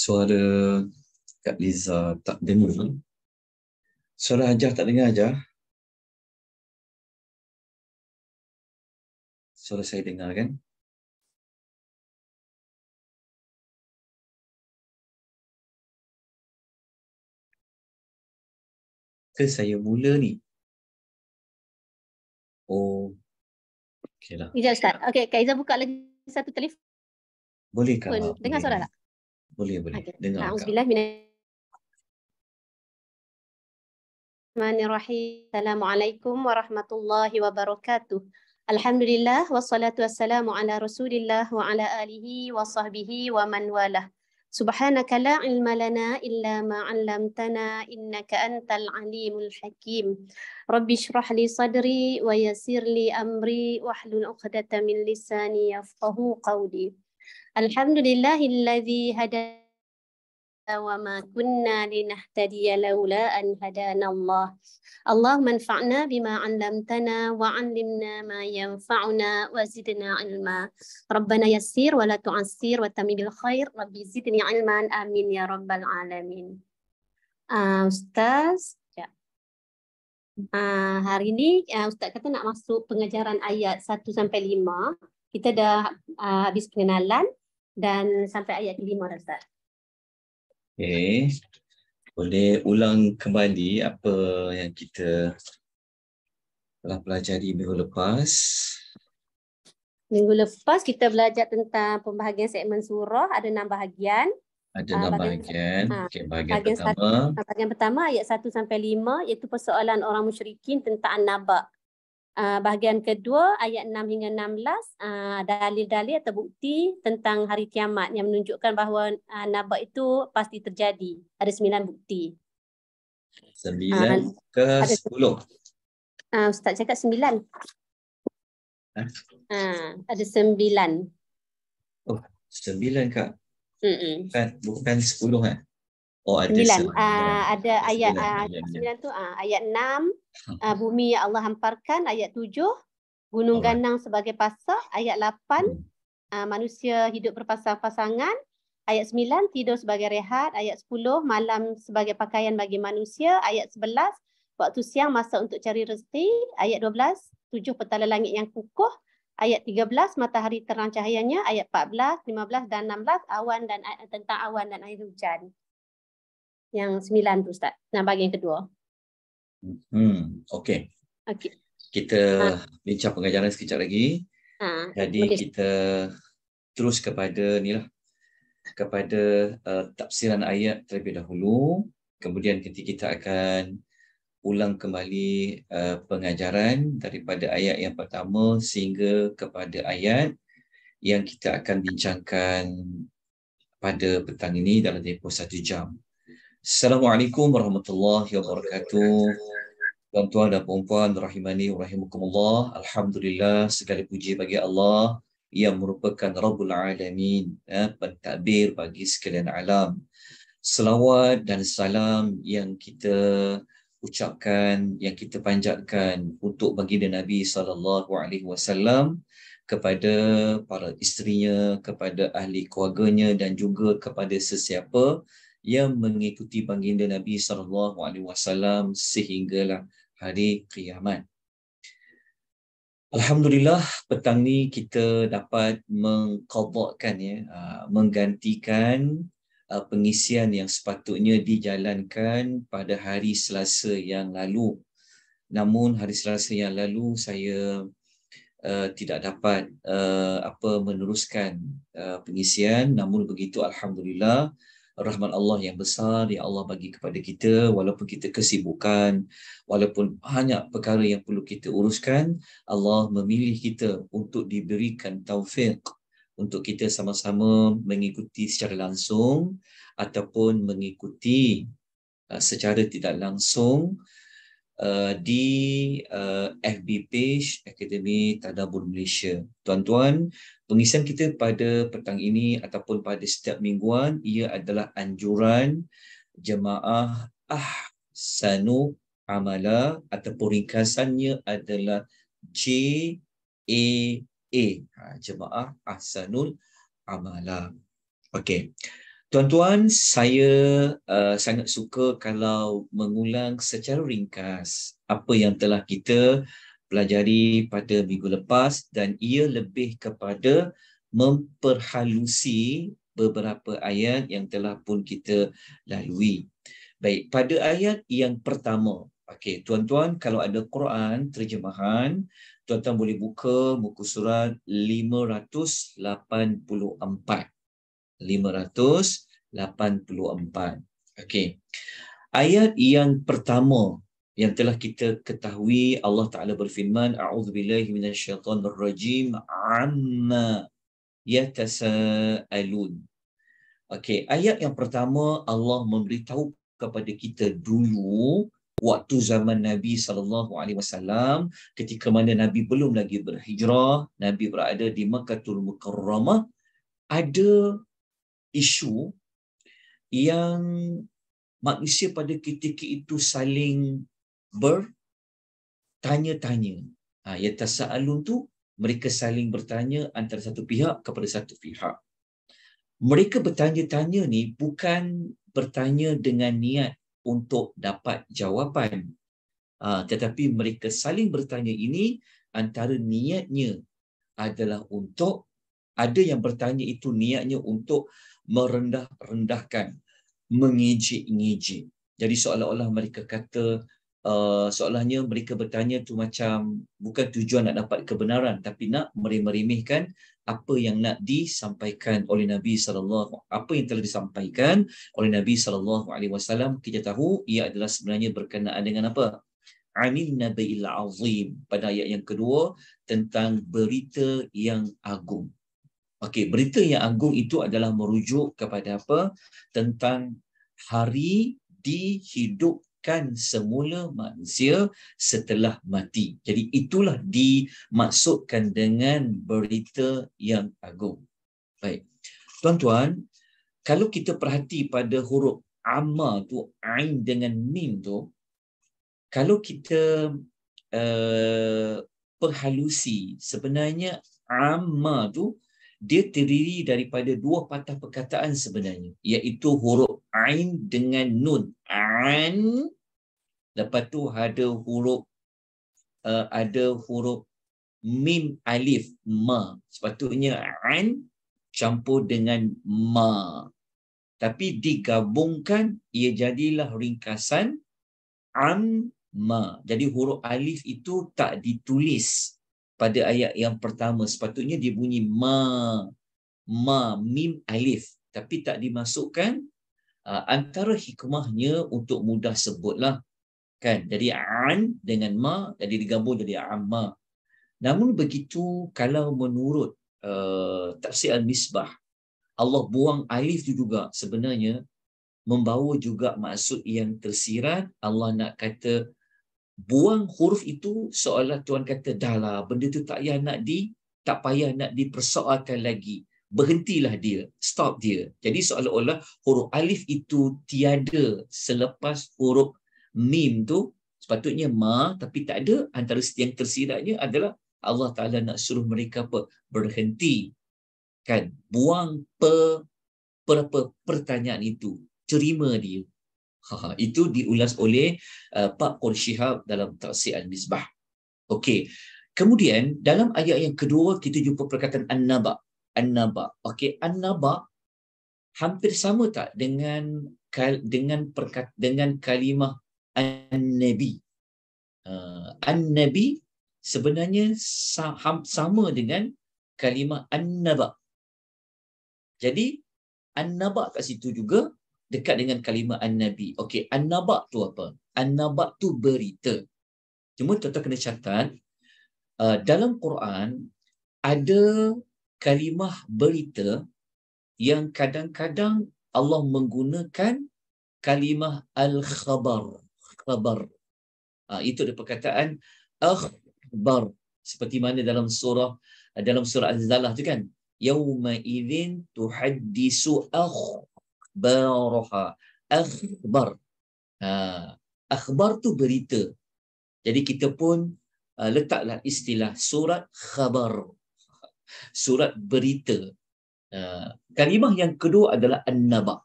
suara Kak Liza tak dengar. Kan? Suara hajar tak dengar Ajah. Suara saya dengar kan? Ke saya mula ni? Oh. Okeylah. Ijaz Ustaz. Okey, Kak Liza buka lagi satu telefon. Bolehkah Boleh. Dengar suara tak? بولي بولي أعوذ بالله من الرحمن الرحيم السلام عليكم ورحمة الله وبركاته الحمد لله والصلاة والسلام على رسول الله وعلى آله وصحبه ومن والاه سبحانك لا علم لنا إلا ما علمتنا إنك أنت العليم الحكيم ربي اشرح لي صدري ويسر لي أمري واحلل عقدة من لساني يفقه قولي Alhamdulillahillazi hadana wa ma kunna linahtadiya laula an hadana Allah. Allahumma anfa'na bima 'allamtana wa 'allimna ma yanfa'una wa zidna 'ilma. Rabbana yassir wa la tu'assir wa tammi bil khair. Rabbi zidni 'ilman. Amin ya rabbal alamin. Uh, Ustaz Uh, hari ini uh, ah, Ustaz kata nak masuk pengajaran ayat 1 sampai 5 kita dah uh, habis perkenalan dan sampai ayat kelima dah Ustaz. Okay. Boleh ulang kembali apa yang kita telah pelajari minggu lepas. Minggu lepas kita belajar tentang pembahagian segmen surah. Ada enam bahagian. Ada ah, enam bahagian. Ah, okay, bahagian, bahagian pertama. Satu, bahagian pertama ayat satu sampai lima, iaitu persoalan orang musyrikin tentang nabak. Ah, bahagian kedua ayat 6 hingga 16 uh, ah, dalil-dalil atau bukti tentang hari kiamat yang menunjukkan bahawa uh, itu pasti terjadi. Ada sembilan bukti. Sembilan ke sepuluh? Uh, Ustaz cakap 9. Ha? ada sembilan. Oh, sembilan Kak. Mm-mm. Bukan, bukan 10 kan? Eh? Oh ada sembilan. Uh, ada ayat sembilan ah, ya, ya, ya. tu ah, ayat enam uh, bumi yang Allah hamparkan ayat tujuh gunung Alright. ganang sebagai pasak. ayat lapan uh, manusia hidup berpasang-pasangan ayat sembilan tidur sebagai rehat ayat sepuluh malam sebagai pakaian bagi manusia ayat sebelas waktu siang masa untuk cari rezeki ayat dua belas tujuh petala langit yang kukuh ayat 13 matahari terang cahayanya ayat 14 15 dan 16 awan dan tentang awan dan air hujan yang sembilan tu Ustaz, yang bahagian kedua. Hmm, okey. Okey. Kita ha. bincang pengajaran sekejap lagi. Ha. Jadi okay. kita terus kepada ni lah kepada uh, tafsiran ayat terlebih dahulu kemudian nanti kita akan ulang kembali uh, pengajaran daripada ayat yang pertama sehingga kepada ayat yang kita akan bincangkan pada petang ini dalam tempoh satu jam Assalamualaikum warahmatullahi wabarakatuh. Tuan-tuan dan puan-puan rahimani wa rahimakumullah. Alhamdulillah segala puji bagi Allah yang merupakan Rabbul Alamin, ya, pentadbir bagi sekalian alam. Selawat dan salam yang kita ucapkan, yang kita panjatkan untuk baginda Nabi sallallahu alaihi wasallam kepada para isterinya, kepada ahli keluarganya dan juga kepada sesiapa yang mengikuti baginda Nabi sallallahu alaihi wasallam sehinggalah hari kiamat. Alhamdulillah petang ni kita dapat mengqadakan ya ah, menggantikan ah, pengisian yang sepatutnya dijalankan pada hari Selasa yang lalu. Namun hari Selasa yang lalu saya Uh, tidak dapat uh, apa meneruskan uh, pengisian namun begitu alhamdulillah uh, rahmat Allah yang besar yang Allah bagi kepada kita walaupun kita kesibukan walaupun banyak perkara yang perlu kita uruskan Allah memilih kita untuk diberikan taufik untuk kita sama-sama mengikuti secara langsung ataupun mengikuti uh, secara tidak langsung Uh, di uh, FB page Akademi Tadabur Malaysia. Tuan-tuan, pengisian kita pada petang ini ataupun pada setiap mingguan ia adalah anjuran jemaah Ahsanu Amala ataupun ringkasannya adalah J A A. Ha, jemaah Ahsanul Amala. Okey. Tuan-tuan, saya uh, sangat suka kalau mengulang secara ringkas apa yang telah kita pelajari pada minggu lepas dan ia lebih kepada memperhalusi beberapa ayat yang telah pun kita lalui. Baik, pada ayat yang pertama. Okey, tuan-tuan kalau ada Quran terjemahan, tuan-tuan boleh buka muka surat 584. 584. Okey. Ayat yang pertama yang telah kita ketahui Allah Taala berfirman a'udzubillahi minasyaitonirrajim amma yatasailun. Okey, ayat yang pertama Allah memberitahu kepada kita dulu waktu zaman Nabi sallallahu alaihi wasallam ketika mana Nabi belum lagi berhijrah, Nabi berada di Makkahul Mukarramah ada isu yang manusia pada ketika itu saling bertanya-tanya. Ha, yang tersaalun tu mereka saling bertanya antara satu pihak kepada satu pihak. Mereka bertanya-tanya ni bukan bertanya dengan niat untuk dapat jawapan. Ha, tetapi mereka saling bertanya ini antara niatnya adalah untuk ada yang bertanya itu niatnya untuk merendah-rendahkan, mengijik-ngijik. Jadi seolah-olah mereka kata, uh, seolahnya mereka bertanya tu macam bukan tujuan nak dapat kebenaran tapi nak merimerimihkan apa yang nak disampaikan oleh Nabi sallallahu Alaihi Wasallam. apa yang telah disampaikan oleh Nabi sallallahu alaihi wasallam kita tahu ia adalah sebenarnya berkenaan dengan apa? Anil Nabi Azim pada ayat yang kedua tentang berita yang agung. Okey, berita yang agung itu adalah merujuk kepada apa? Tentang hari dihidupkan semula manusia setelah mati. Jadi itulah dimaksudkan dengan berita yang agung. Baik. Tuan-tuan, kalau kita perhati pada huruf amma tu ain dengan mim tu, kalau kita uh, perhalusi sebenarnya amma tu dia terdiri daripada dua patah perkataan sebenarnya iaitu huruf ain dengan nun an lepas tu ada huruf uh, ada huruf mim alif ma sepatutnya an campur dengan ma tapi digabungkan ia jadilah ringkasan Am Ma. jadi huruf alif itu tak ditulis pada ayat yang pertama sepatutnya dia bunyi ma ma mim alif tapi tak dimasukkan uh, antara hikmahnya untuk mudah sebutlah kan jadi an dengan ma jadi digabung jadi amma namun begitu kalau menurut uh, tafsir al-misbah Allah buang alif itu juga sebenarnya membawa juga maksud yang tersirat Allah nak kata buang huruf itu seolah tuan kata dah lah benda tu tak payah nak di tak payah nak dipersoalkan lagi berhentilah dia stop dia jadi seolah-olah huruf alif itu tiada selepas huruf mim tu sepatutnya ma tapi tak ada antara yang tersiratnya adalah Allah Taala nak suruh mereka apa berhenti kan buang per, per, per, pertanyaan itu terima dia Ha, ha, itu diulas oleh uh, Pak Kun Syihab dalam Tafsir Al-Misbah. Okey. Kemudian dalam ayat yang kedua kita jumpa perkataan An-Naba. An-Naba. Okey, An-Naba hampir sama tak dengan dengan perkat dengan kalimah An-Nabi. Uh, An-Nabi sebenarnya sa- sama dengan kalimah An-Naba. Jadi An-Naba kat situ juga dekat dengan kalimah An-Nabi. Okey, An-Nabak tu apa? An-Nabak tu berita. Cuma tuan-tuan kena catat, uh, dalam Quran, ada kalimah berita yang kadang-kadang Allah menggunakan kalimah Al-Khabar. Khabar. Ha, itu ada perkataan Akhbar. Seperti mana dalam surah dalam surah Al-Zalah tu kan. Yawma izin tuhadisu akhbar أخبارها أخبار ha, أخبار tu berita jadi kita pun uh, letaklah istilah surat khabar surat berita ha, kalimah yang kedua adalah annaba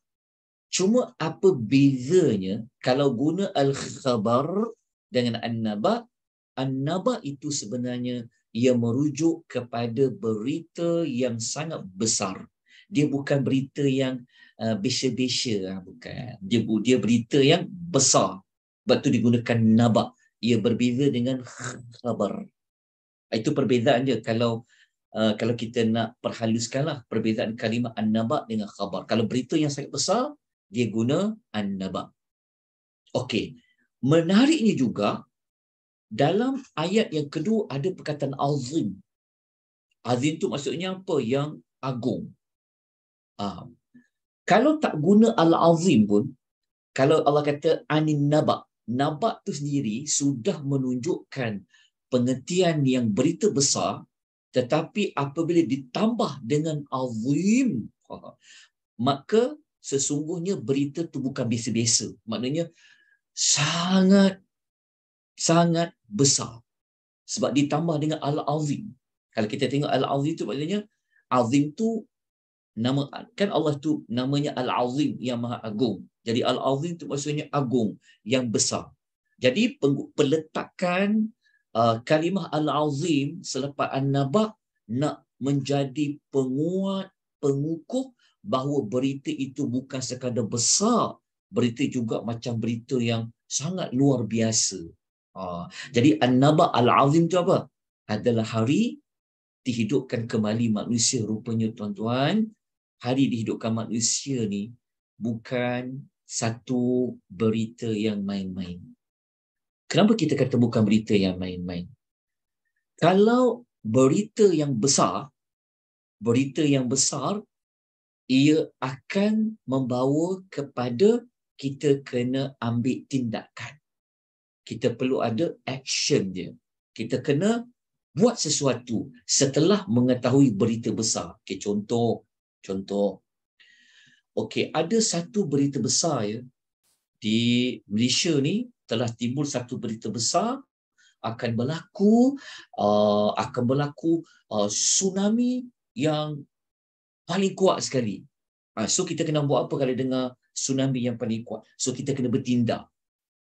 cuma apa bezanya kalau guna al khabar dengan annaba annaba itu sebenarnya ia merujuk kepada berita yang sangat besar dia bukan berita yang uh, besa-besa lah, bukan dia dia berita yang besar betul digunakan nabak ia berbeza dengan khabar itu perbezaan dia kalau uh, kalau kita nak perhaluskanlah perbezaan kalimah an dengan khabar kalau berita yang sangat besar dia guna an-nabak okey menariknya juga dalam ayat yang kedua ada perkataan azim azim tu maksudnya apa yang agung Um, kalau tak guna al-azim pun, kalau Allah kata anin nabak, nabak tu sendiri sudah menunjukkan pengertian yang berita besar, tetapi apabila ditambah dengan azim, maka sesungguhnya berita tu bukan biasa-biasa. Maknanya sangat sangat besar. Sebab ditambah dengan al-azim. Kalau kita tengok al-azim tu maknanya azim tu nama kan Allah tu namanya Al-Azim yang Maha Agung. Jadi Al-Azim tu maksudnya agung, yang besar. Jadi peletakan uh, kalimah Al-Azim selepas An-Naba nak menjadi penguat pengukuh bahawa berita itu bukan sekadar besar, berita juga macam berita yang sangat luar biasa. Uh, jadi An-Naba Al-Azim tu apa? Adalah hari dihidupkan kembali manusia rupanya tuan-tuan hari dihidupkan manusia ni bukan satu berita yang main-main. Kenapa kita kata bukan berita yang main-main? Kalau berita yang besar, berita yang besar, ia akan membawa kepada kita kena ambil tindakan. Kita perlu ada action dia. Kita kena buat sesuatu setelah mengetahui berita besar. Okay, contoh, Contoh, okey, ada satu berita besar ya di Malaysia ni telah timbul satu berita besar akan berlaku uh, akan berlaku uh, tsunami yang paling kuat sekali. Uh, so kita kena buat apa kalau dengar tsunami yang paling kuat? So kita kena bertindak.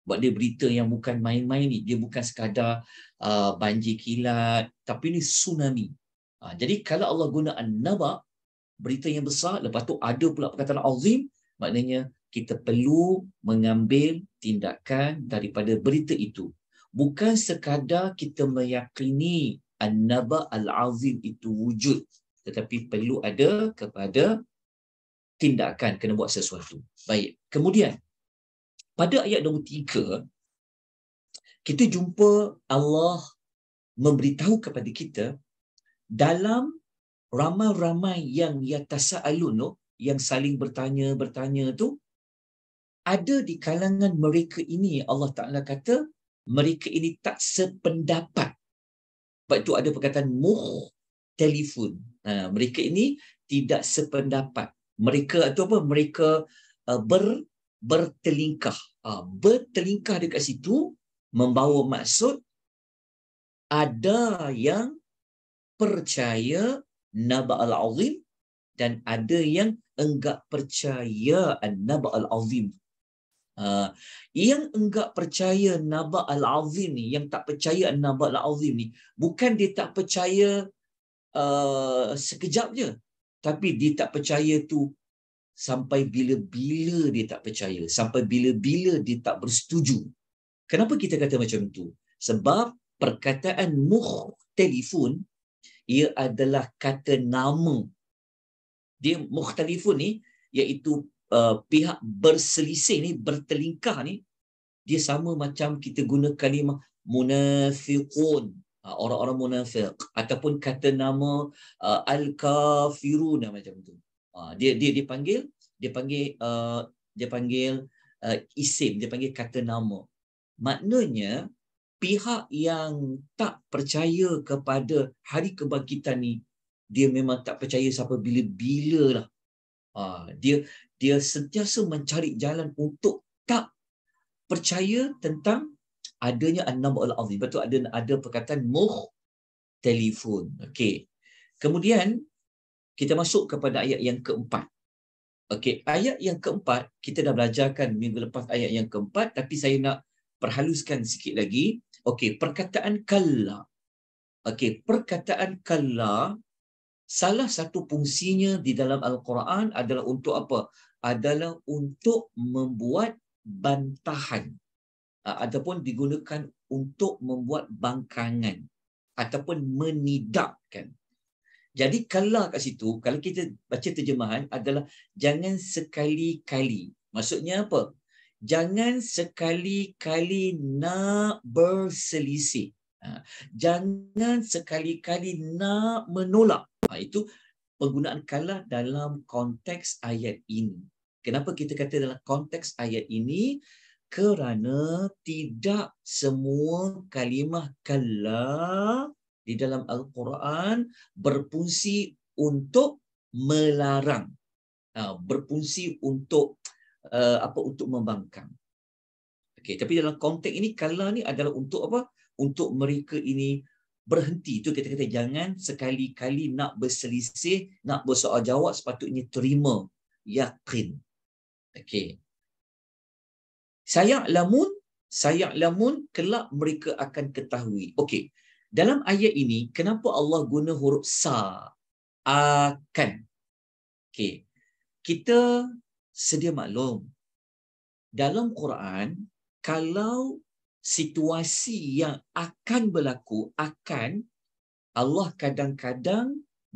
Sebab dia berita yang bukan main-main ni. Dia bukan sekadar uh, banjir kilat. Tapi ni tsunami. Uh, jadi kalau Allah guna an-nabak, berita yang besar, lepas tu ada pula perkataan azim, maknanya kita perlu mengambil tindakan daripada berita itu. Bukan sekadar kita meyakini an-naba al-azim itu wujud, tetapi perlu ada kepada tindakan kena buat sesuatu. Baik. Kemudian pada ayat 23 kita jumpa Allah memberitahu kepada kita dalam ramai-ramai yang yatasa alunu oh, yang saling bertanya-bertanya tu ada di kalangan mereka ini Allah Taala kata mereka ini tak sependapat. Sebab itu ada perkataan muh telefon. Ha, mereka ini tidak sependapat. Mereka atau apa? Mereka uh, ber bertelingkah. Ha, bertelingkah dekat situ membawa maksud ada yang percaya Al azim dan ada yang enggak percaya naba'al azim uh, ha, yang enggak percaya Al azim ni yang tak percaya Al azim ni bukan dia tak percaya uh, sekejap je tapi dia tak percaya tu sampai bila-bila dia tak percaya sampai bila-bila dia tak bersetuju kenapa kita kata macam tu sebab perkataan mukhtalifun ia adalah kata nama. Dia mukhtalifun ni, iaitu uh, pihak berselisih ni, bertelingkah ni, dia sama macam kita guna kalimah munafiqun ha, orang-orang munafiq, ataupun kata nama uh, al-kafirun macam tu. Uh, dia dia dipanggil dia panggil uh, dia panggil uh, isim dia panggil kata nama. Maknanya pihak yang tak percaya kepada hari kebangkitan ni dia memang tak percaya sampai bila-bila lah. Ha, dia dia sentiasa mencari jalan untuk tak percaya tentang adanya an-nabu al-azim. Betul ada ada perkataan muh telefon. Okey. Kemudian kita masuk kepada ayat yang keempat. Okey, ayat yang keempat kita dah belajarkan minggu lepas ayat yang keempat tapi saya nak perhaluskan sikit lagi Okey, perkataan kalla. Okey, perkataan kalla salah satu fungsinya di dalam al-Quran adalah untuk apa? Adalah untuk membuat bantahan ha, ataupun digunakan untuk membuat bangkangan ataupun menidakkan. Jadi kalla kat situ kalau kita baca terjemahan adalah jangan sekali-kali. Maksudnya apa? jangan sekali-kali nak berselisih. Ha, jangan sekali-kali nak menolak. Ha, itu penggunaan kalah dalam konteks ayat ini. Kenapa kita kata dalam konteks ayat ini? Kerana tidak semua kalimah kalah di dalam Al-Quran berfungsi untuk melarang. Ha, berfungsi untuk uh, apa untuk membangkang. Okey, tapi dalam konteks ini kala ni adalah untuk apa? Untuk mereka ini berhenti. Itu kita kata jangan sekali-kali nak berselisih, nak bersoal jawab sepatutnya terima yakin. Okey. Saya lamun, saya lamun kelak mereka akan ketahui. Okey. Dalam ayat ini, kenapa Allah guna huruf sa akan? Okey. Kita sedia maklum. Dalam Quran, kalau situasi yang akan berlaku, akan Allah kadang-kadang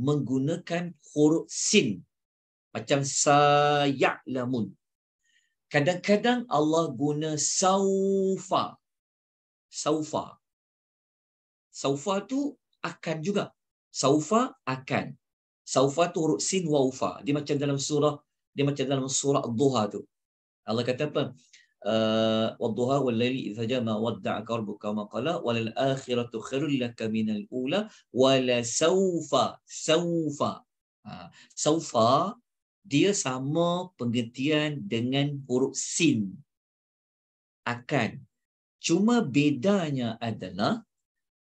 menggunakan huruf sin. Macam sayaklamun. Kadang-kadang Allah guna saufa. Saufa. Saufa tu akan juga. Saufa akan. Saufa tu huruf sin waufa. Dia macam dalam surah dia macam dalam surah Dhuha tu. Allah kata apa? والضحى والليل إذا جاء ما ودعك ربك وما قال وللآخرة خير لك من الأولى ولسوف سوف سوف dia sama pengertian dengan huruf sin akan cuma bedanya adalah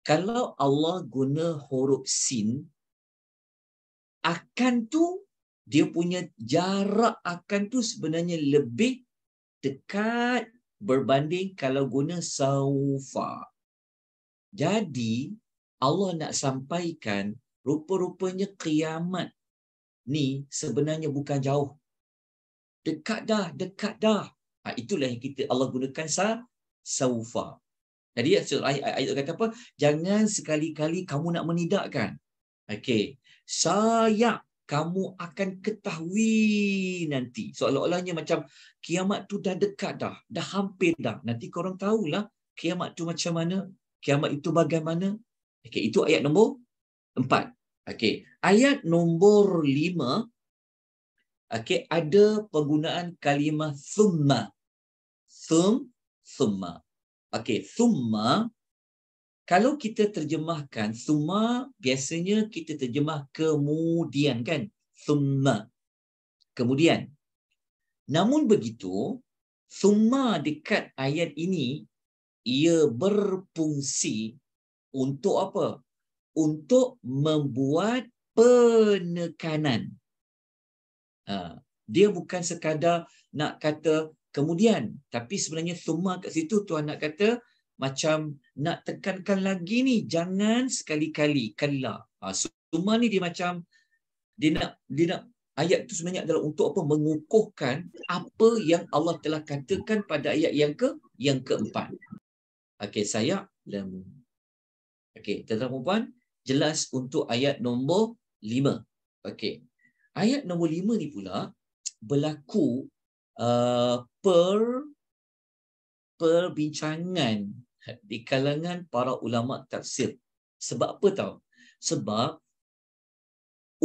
kalau Allah guna huruf sin akan tu dia punya jarak akan tu sebenarnya lebih dekat berbanding kalau guna saufa. Jadi Allah nak sampaikan rupa-rupanya kiamat ni sebenarnya bukan jauh. Dekat dah, dekat dah. Ha, itulah yang kita Allah gunakan sa saufa. Jadi ayat, ayat, ayat kata apa? Jangan sekali-kali kamu nak menidakkan. Okey. Sayak kamu akan ketahui nanti. Seolah-olahnya macam kiamat tu dah dekat dah, dah hampir dah. Nanti korang tahulah kiamat tu macam mana, kiamat itu bagaimana. Okey, itu ayat nombor empat. Okey, ayat nombor lima. Okey, ada penggunaan kalimah summa. Sum, summa. Okey, summa kalau kita terjemahkan summa biasanya kita terjemah kemudian kan summa kemudian namun begitu summa dekat ayat ini ia berfungsi untuk apa untuk membuat penekanan ha, dia bukan sekadar nak kata kemudian tapi sebenarnya summa kat situ tuan nak kata macam nak tekankan lagi ni jangan sekali-kali kala ha, semua ni dia macam dia nak dia nak ayat tu sebenarnya adalah untuk apa mengukuhkan apa yang Allah telah katakan pada ayat yang ke yang keempat okey saya lam okey tuan-tuan puan jelas untuk ayat nombor lima. okey ayat nombor lima ni pula berlaku uh, per perbincangan di kalangan para ulama tafsir. Sebab apa tahu? Sebab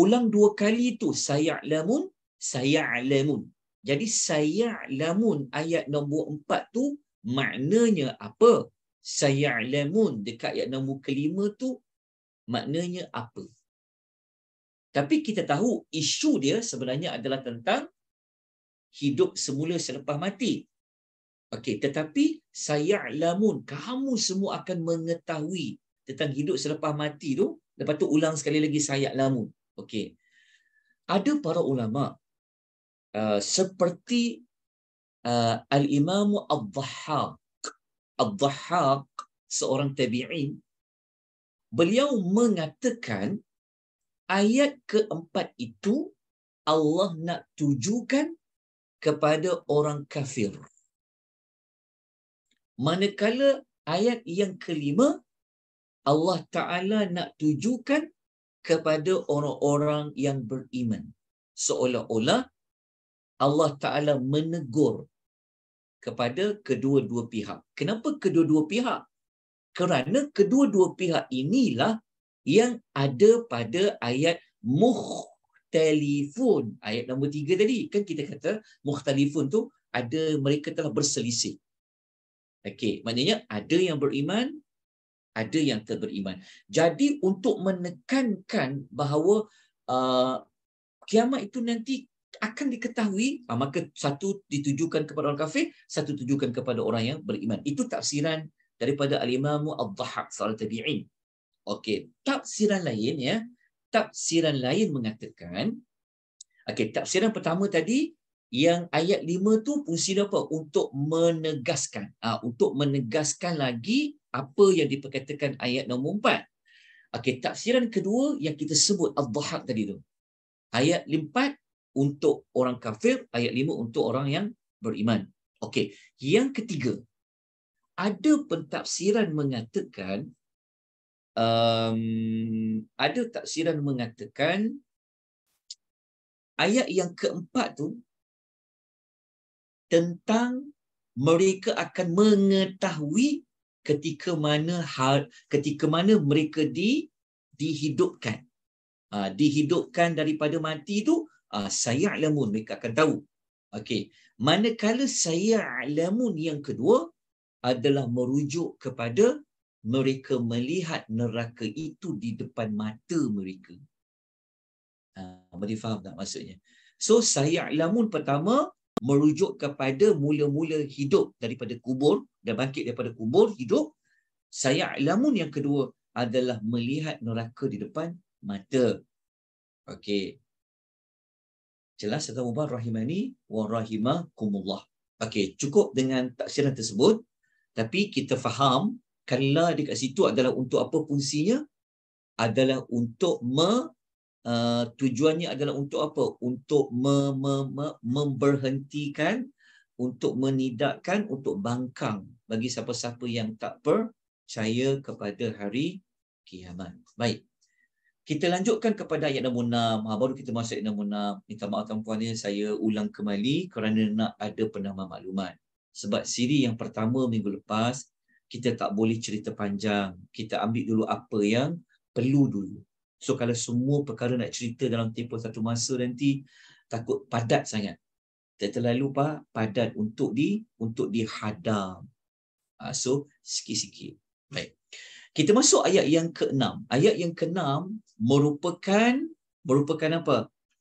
ulang dua kali itu saya saya saya'lamun. Jadi saya saya'lamun ayat nombor empat tu maknanya apa? Saya Saya'lamun dekat ayat nombor kelima tu maknanya apa? Tapi kita tahu isu dia sebenarnya adalah tentang hidup semula selepas mati. Okey, tetapi saya lamun kamu semua akan mengetahui tentang hidup selepas mati tu. Lepas tu ulang sekali lagi saya lamun. Okey. Ada para ulama uh, seperti uh, Al-Imam Al-Dhahhak. Al-Dhahhak seorang tabi'in beliau mengatakan ayat keempat itu Allah nak tujukan kepada orang kafir. Manakala ayat yang kelima, Allah Ta'ala nak tujukan kepada orang-orang yang beriman. Seolah-olah Allah Ta'ala menegur kepada kedua-dua pihak. Kenapa kedua-dua pihak? Kerana kedua-dua pihak inilah yang ada pada ayat mukhtalifun. Ayat nombor tiga tadi. Kan kita kata mukhtalifun tu ada mereka telah berselisih. Okey, maknanya ada yang beriman, ada yang tak beriman. Jadi untuk menekankan bahawa uh, kiamat itu nanti akan diketahui, uh, maka satu ditujukan kepada orang kafir, satu ditujukan kepada orang yang beriman. Itu tafsiran daripada Al-Imamu Al-Dhahab Salat Tabi'in. Okey, tafsiran lain ya. Tafsiran lain mengatakan Okey, tafsiran pertama tadi yang ayat 5 tu fungsi dia apa? Untuk menegaskan. Uh, untuk menegaskan lagi apa yang diperkatakan ayat nombor 4. Okey, tafsiran kedua yang kita sebut Al-Dhahab tadi tu. Ayat 4 untuk orang kafir, ayat 5 untuk orang yang beriman. Okey, yang ketiga. Ada pentafsiran mengatakan um, ada tafsiran mengatakan ayat yang keempat tu tentang mereka akan mengetahui ketika mana hal ketika mana mereka di dihidupkan uh, dihidupkan daripada mati itu uh, saya alamun mereka akan tahu okey manakala saya alamun yang kedua adalah merujuk kepada mereka melihat neraka itu di depan mata mereka. Ha, boleh faham tak maksudnya? So, saya alamun pertama, merujuk kepada mula-mula hidup daripada kubur dan bangkit daripada kubur hidup saya alamun yang kedua adalah melihat neraka di depan mata okey jelas atau mubah rahimani wa rahimakumullah okey cukup dengan taksiran tersebut tapi kita faham kalau dekat situ adalah untuk apa fungsinya adalah untuk me- Eh, tujuannya adalah untuk apa? Untuk mem- mem- memberhentikan, untuk menidakkan, untuk bangkang bagi siapa-siapa yang tak percaya kepada hari kiamat. Baik. Kita lanjutkan kepada ayat nombor 6. Ha, ah, baru kita masuk ayat nombor 6. Minta maaf tuan-puan ya, saya ulang kembali kerana nak ada penambah maklumat. Sebab siri yang pertama minggu lepas, kita tak boleh cerita panjang. Kita ambil dulu apa yang perlu dulu. So kalau semua perkara nak cerita dalam tempoh satu masa nanti takut padat sangat. Tak terlalu pa padat untuk di untuk dihadam. Ah, so sikit-sikit. Baik. Kita masuk ayat yang ke-6. Ayat yang ke-6 merupakan merupakan apa?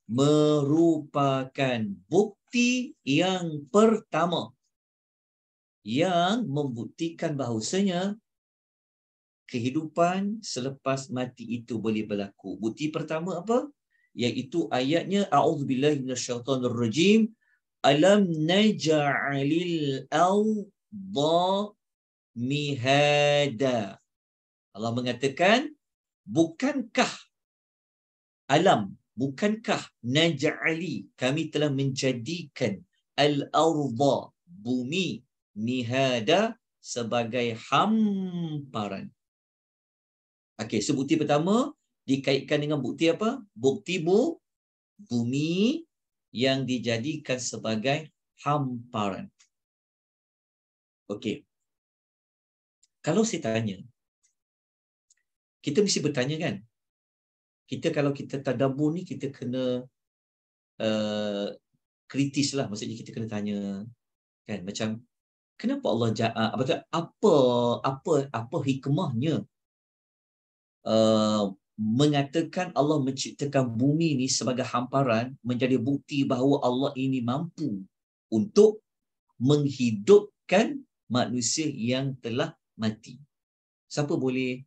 Merupakan bukti yang pertama yang membuktikan bahawasanya kehidupan selepas mati itu boleh berlaku. Bukti pertama apa? Iaitu ayatnya a'udzubillahi minasyaitonir rajim alam naj'alil awda mihada. Allah mengatakan bukankah alam bukankah naj'ali kami telah menjadikan al-ardha bumi mihada sebagai hamparan Okey, so bukti pertama dikaitkan dengan bukti apa? Bukti bu, bumi yang dijadikan sebagai hamparan. Okey. Kalau saya tanya, kita mesti bertanya kan? Kita kalau kita tadabur ni, kita kena uh, kritis lah. Maksudnya kita kena tanya, kan? Macam, kenapa Allah jahat? Ah, apa, apa, apa hikmahnya Uh, mengatakan Allah menciptakan bumi ini sebagai hamparan menjadi bukti bahawa Allah ini mampu untuk menghidupkan manusia yang telah mati. Siapa boleh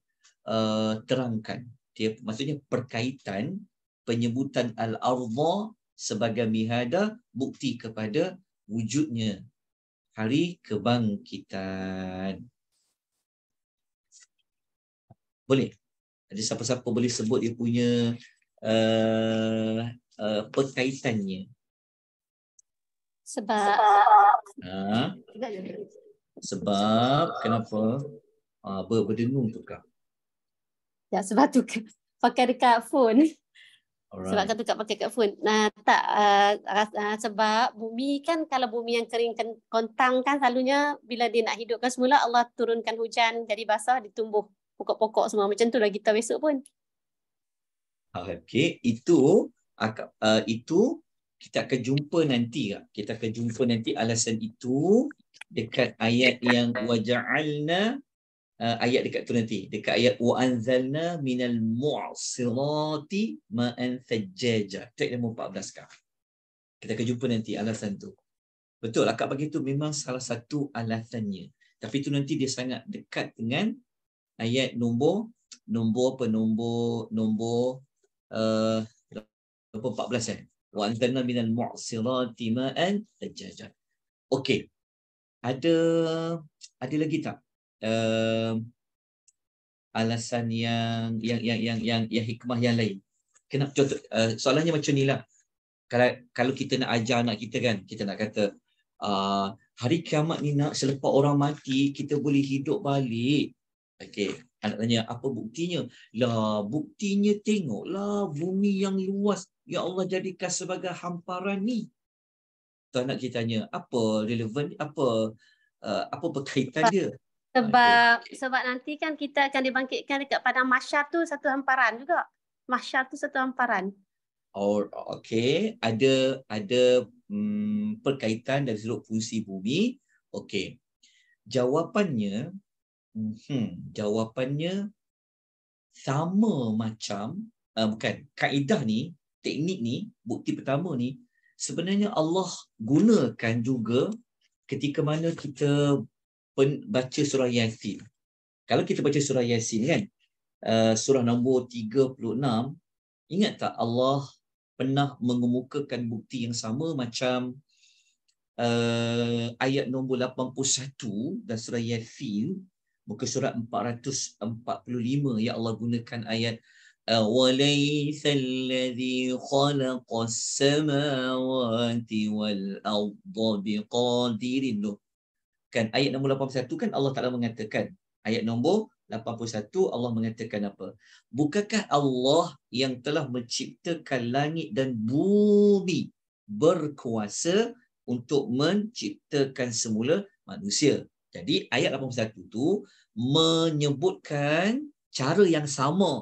uh, terangkan? Dia, maksudnya perkaitan penyebutan Al-Arza sebagai mihada bukti kepada wujudnya hari kebangkitan. Boleh? Jadi siapa-siapa boleh sebut dia punya uh, uh, perkaitannya. Sebab. Ha? Sebab kenapa? Uh, ber berdengung tu kah? Ya, sebab tu pakai dekat phone. Alright. Sebab kata tukar pakai kat phone. Nah, tak uh, uh, sebab bumi kan kalau bumi yang kering kan kontang kan selalunya bila dia nak hidupkan semula Allah turunkan hujan jadi basah ditumbuh pokok-pokok semua macam tu lah kita besok pun. Okay, itu uh, itu kita akan jumpa nanti. Lah. Kita akan jumpa nanti alasan itu dekat ayat yang waja'alna uh, ayat dekat tu nanti dekat ayat wa anzalna minal mu'sirati ma'an fajjaja tak ada mumpat belas kita akan jumpa nanti alasan tu betul akak bagi tu memang salah satu alasannya tapi tu nanti dia sangat dekat dengan ayat nombor nombor apa nombor nombor uh, eh, 14 eh. Wa anzalna minal mu'sirati ma'an tajajan. Okey. Ada ada lagi tak? Uh, alasan yang yang yang yang yang, yang hikmah yang lain. Kenapa contoh uh, soalannya macam nilah. Kalau kalau kita nak ajar anak kita kan, kita nak kata uh, hari kiamat ni nak selepas orang mati kita boleh hidup balik Okey, anak tanya apa buktinya? Lah, buktinya tengoklah bumi yang luas yang Allah jadikan sebagai hamparan ni. Tu anak kita tanya, apa relevan apa uh, apa berkaitan dia? Sebab okay. sebab nanti kan kita akan dibangkitkan dekat padang mahsyar tu satu hamparan juga. Mahsyar tu satu hamparan. Oh, okey. Ada ada hmm, perkaitan dari sudut fungsi bumi. Okey. Jawapannya Hmm, jawapannya sama macam uh, bukan kaedah ni, teknik ni, bukti pertama ni sebenarnya Allah gunakan juga ketika mana kita pen, baca surah Yasin. Kalau kita baca surah Yasin kan, uh, surah nombor 36, ingat tak Allah pernah mengemukakan bukti yang sama macam Uh, ayat nombor 81 dan surah Yasin muka surat 445 ya Allah gunakan ayat awalaitha eh, alladhi khalaqas samawati wal arda biqadirin kan ayat nombor 81 kan Allah Taala mengatakan ayat nombor 81 Allah mengatakan apa bukankah Allah yang telah menciptakan langit dan bumi berkuasa untuk menciptakan semula manusia jadi ayat 81 tu menyebutkan cara yang sama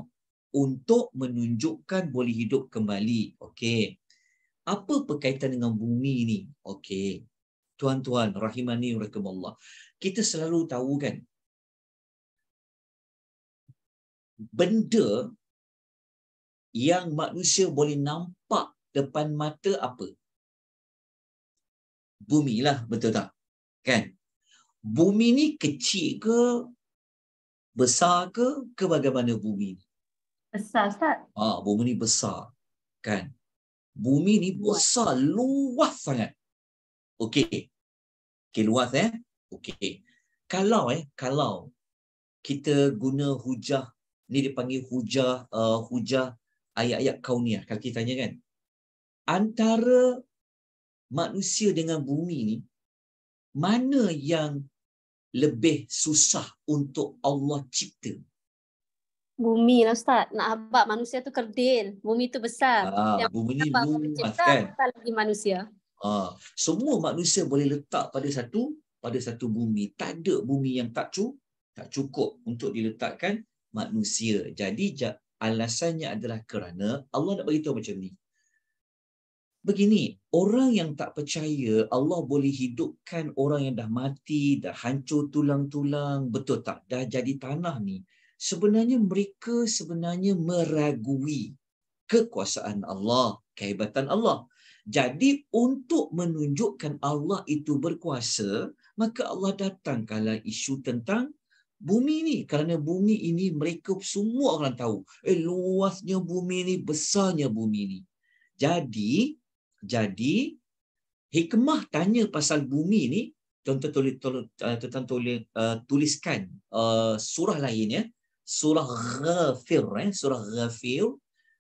untuk menunjukkan boleh hidup kembali. Okey. Apa perkaitan dengan bumi ni? Okey. Tuan-tuan rahimani rahimallah. Kita selalu tahu kan benda yang manusia boleh nampak depan mata apa? Bumi lah betul tak? Kan? bumi ni kecil ke besar ke ke bagaimana bumi ni? Besar Ustaz. Ah, bumi ni besar. Kan? Bumi ni besar, luas sangat. Okey. Okey, luas eh. Okey. Kalau eh, kalau kita guna hujah, ni dipanggil hujah, uh, hujah ayat-ayat kauniah. Kalau kita tanya kan. Antara manusia dengan bumi ni, mana yang lebih susah untuk Allah cipta? Bumi lah Ustaz. Nak habak manusia tu kerdil. Bumi tu besar. Ha, Yang bumi ni luas kan? Tak lagi manusia. Ha, semua manusia boleh letak pada satu pada satu bumi. Tak ada bumi yang tak cukup, tak cukup untuk diletakkan manusia. Jadi alasannya adalah kerana Allah nak beritahu macam ni begini orang yang tak percaya Allah boleh hidupkan orang yang dah mati dah hancur tulang-tulang betul tak dah jadi tanah ni sebenarnya mereka sebenarnya meragui kekuasaan Allah kehebatan Allah jadi untuk menunjukkan Allah itu berkuasa maka Allah datang kalau isu tentang bumi ni kerana bumi ini mereka semua orang tahu eh luasnya bumi ini besarnya bumi ini jadi jadi hikmah tanya pasal bumi ni tuan tulis eh, tuan tulis eh, tuliskan eh, surah lain ya. Surah Ghafir eh surah Ghafir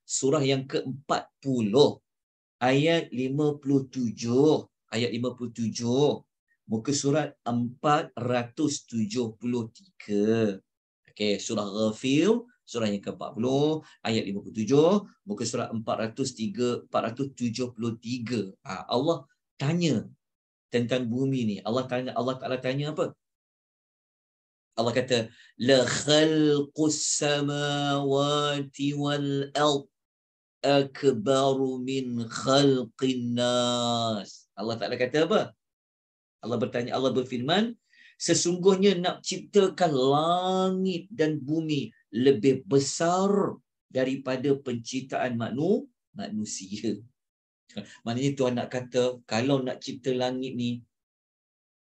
surah yang ke-40 ayat 57 ayat 57 muka surat 473 okey surah ghafir 40 surah yang ke-40 ayat 57 muka surat 403 473 ah, Allah tanya tentang bumi ni Allah tanya Allah Taala tanya apa Allah kata la khalqus samawati wal ard akbaru min khalqin nas Allah Taala kata apa Allah bertanya Allah berfirman sesungguhnya nak ciptakan langit dan bumi lebih besar daripada penciptaan maknu manusia. Maknanya Tuhan nak kata, kalau nak cipta langit ni,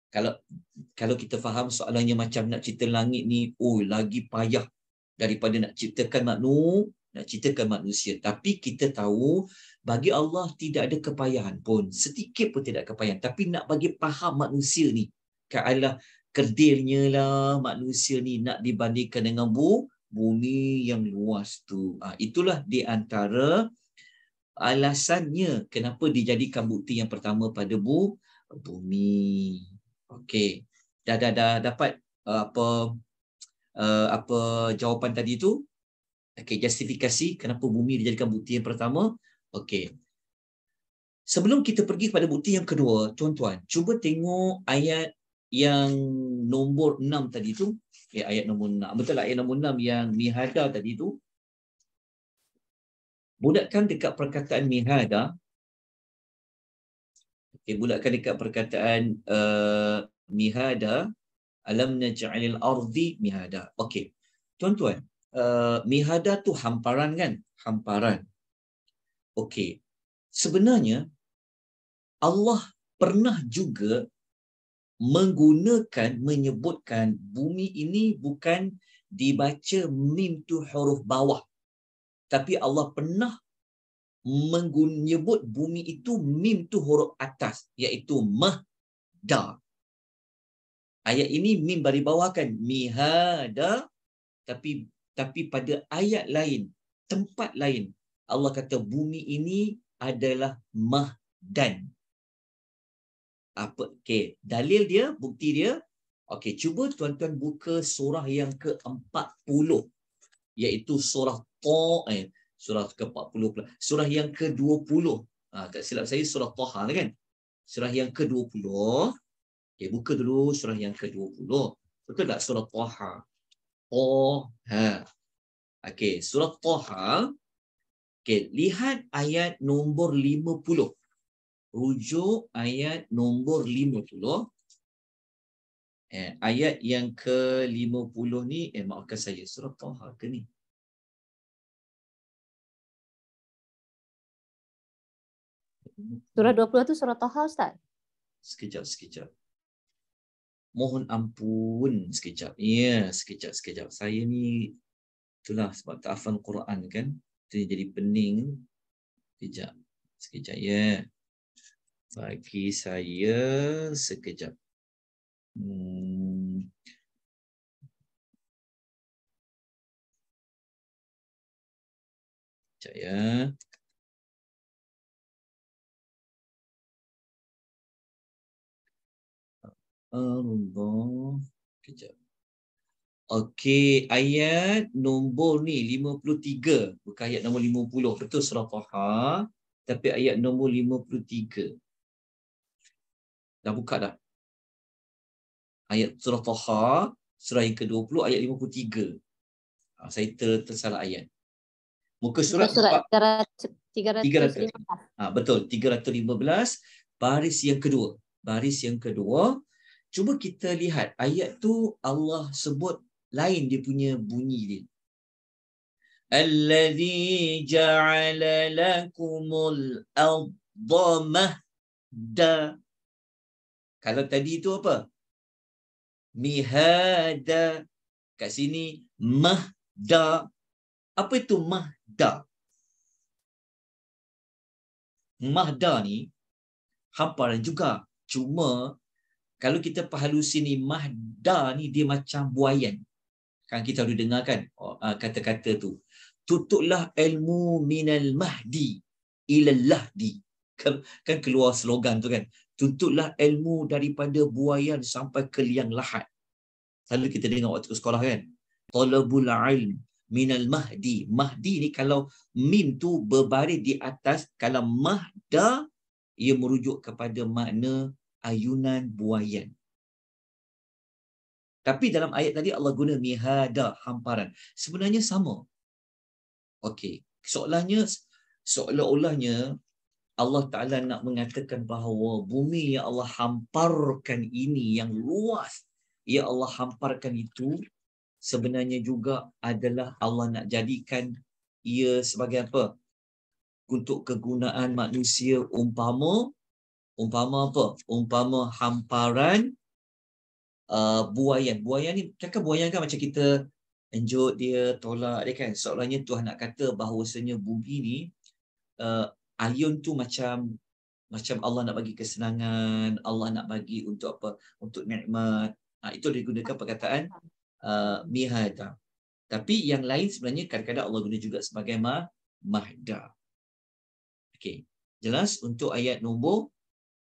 kalau kalau kita faham soalannya macam nak cipta langit ni, oh lagi payah daripada nak ciptakan maknu, nak ciptakan manusia. Tapi kita tahu, bagi Allah tidak ada kepayahan pun. Sedikit pun tidak kepayahan. Tapi nak bagi faham manusia ni, ke Allah, kerdilnya lah manusia ni nak dibandingkan dengan bu, bumi yang luas tu. Ah, itulah di antara alasannya kenapa dijadikan bukti yang pertama pada bu bumi. Okey. Dah, dah dah dapat uh, apa uh, apa jawapan tadi tu? Okey, justifikasi kenapa bumi dijadikan bukti yang pertama? Okey. Sebelum kita pergi kepada bukti yang kedua, tuan-tuan, cuba tengok ayat yang nombor 6 tadi tu, okay, ayat nombor 6. Betul lah ayat nombor 6 yang mihada tadi tu. Bulatkan dekat perkataan mihada. Okay, bulatkan dekat perkataan uh, eh, mihada. Alam naja'alil ardi mihada. Okey. Tuan-tuan, uh, eh, mihada tu hamparan kan? Hamparan. Okey. Sebenarnya, Allah pernah juga menggunakan menyebutkan bumi ini bukan dibaca mim tu huruf bawah tapi Allah pernah menyebut bumi itu mim tu huruf atas iaitu mahda ayat ini mim dari bawah kan mihada tapi tapi pada ayat lain tempat lain Allah kata bumi ini adalah mahdan apa okey dalil dia bukti dia okey cuba tuan-tuan buka surah yang ke-40 iaitu surah ta eh, surah ke-40 pula surah yang ke-20 ah ha, tak silap saya surah taha lah kan surah yang ke-20 okey buka dulu surah yang ke-20 betul tak surah taha oh ha okey surah taha okey lihat ayat nombor 50 rujuk ayat nombor 50. Eh, ayat yang ke-50 ni, eh, maafkan saya, surah Taha ke ni? Surah 20 tu surah Taha Ustaz? Sekejap, sekejap. Mohon ampun sekejap. Ya, yeah, sekejap, sekejap. Saya ni, itulah sebab tak Quran kan. Itu jadi pening. Sekejap, sekejap. Ya. Yeah bagi saya sekejap. Hmm. Sekejap ya. Allah. Kejap. Okey, ayat nombor ni 53. Bukan ayat nombor 50. Betul surah Fahar. Tapi ayat nombor 53. Dah buka dah. Ayat surah Taha, surah yang ke-20, ayat 53. Ha, ah, saya ter tersalah ayat. Muka surat, surat 4, 315. Ha, betul, 315. Baris yang kedua. Baris yang kedua. Cuba kita lihat ayat tu Allah sebut lain dia punya bunyi dia. Alladhi ja'ala lakumul adhamah da'a kalau tadi itu apa? Mihada. Kat sini, mahda. Apa itu mahda? Mahda ni, hamparan juga. Cuma, kalau kita perhalu sini, mahda ni dia macam buayan. Kan kita dulu dengar kan oh, ah, kata-kata tu. Tutuklah ilmu minal mahdi ilal lahdi. Kan, kan keluar slogan tu kan tuntutlah ilmu daripada buayan sampai ke liang lahat. Selalu kita dengar waktu sekolah kan. Talabul ilm minal mahdi. Mahdi ni kalau min tu berbaris di atas, kalau mahda, ia merujuk kepada makna ayunan buayan. Tapi dalam ayat tadi Allah guna mihada, hamparan. Sebenarnya sama. Okey. Soalannya, seolah-olahnya Allah Ta'ala nak mengatakan bahawa bumi yang Allah hamparkan ini yang luas yang Allah hamparkan itu sebenarnya juga adalah Allah nak jadikan ia sebagai apa? Untuk kegunaan manusia umpama umpama apa? Umpama hamparan uh, buayan. Buayan ni, cakap buayan kan macam kita enjoy dia, tolak dia kan. Soalannya Tuhan nak kata bahawasanya bumi ni uh, ayun tu macam macam Allah nak bagi kesenangan, Allah nak bagi untuk apa? Untuk nikmat. Ha, itu digunakan perkataan uh, mihada. Tapi yang lain sebenarnya kadang-kadang Allah guna juga sebagai ma mahda. Okey. Jelas untuk ayat nombor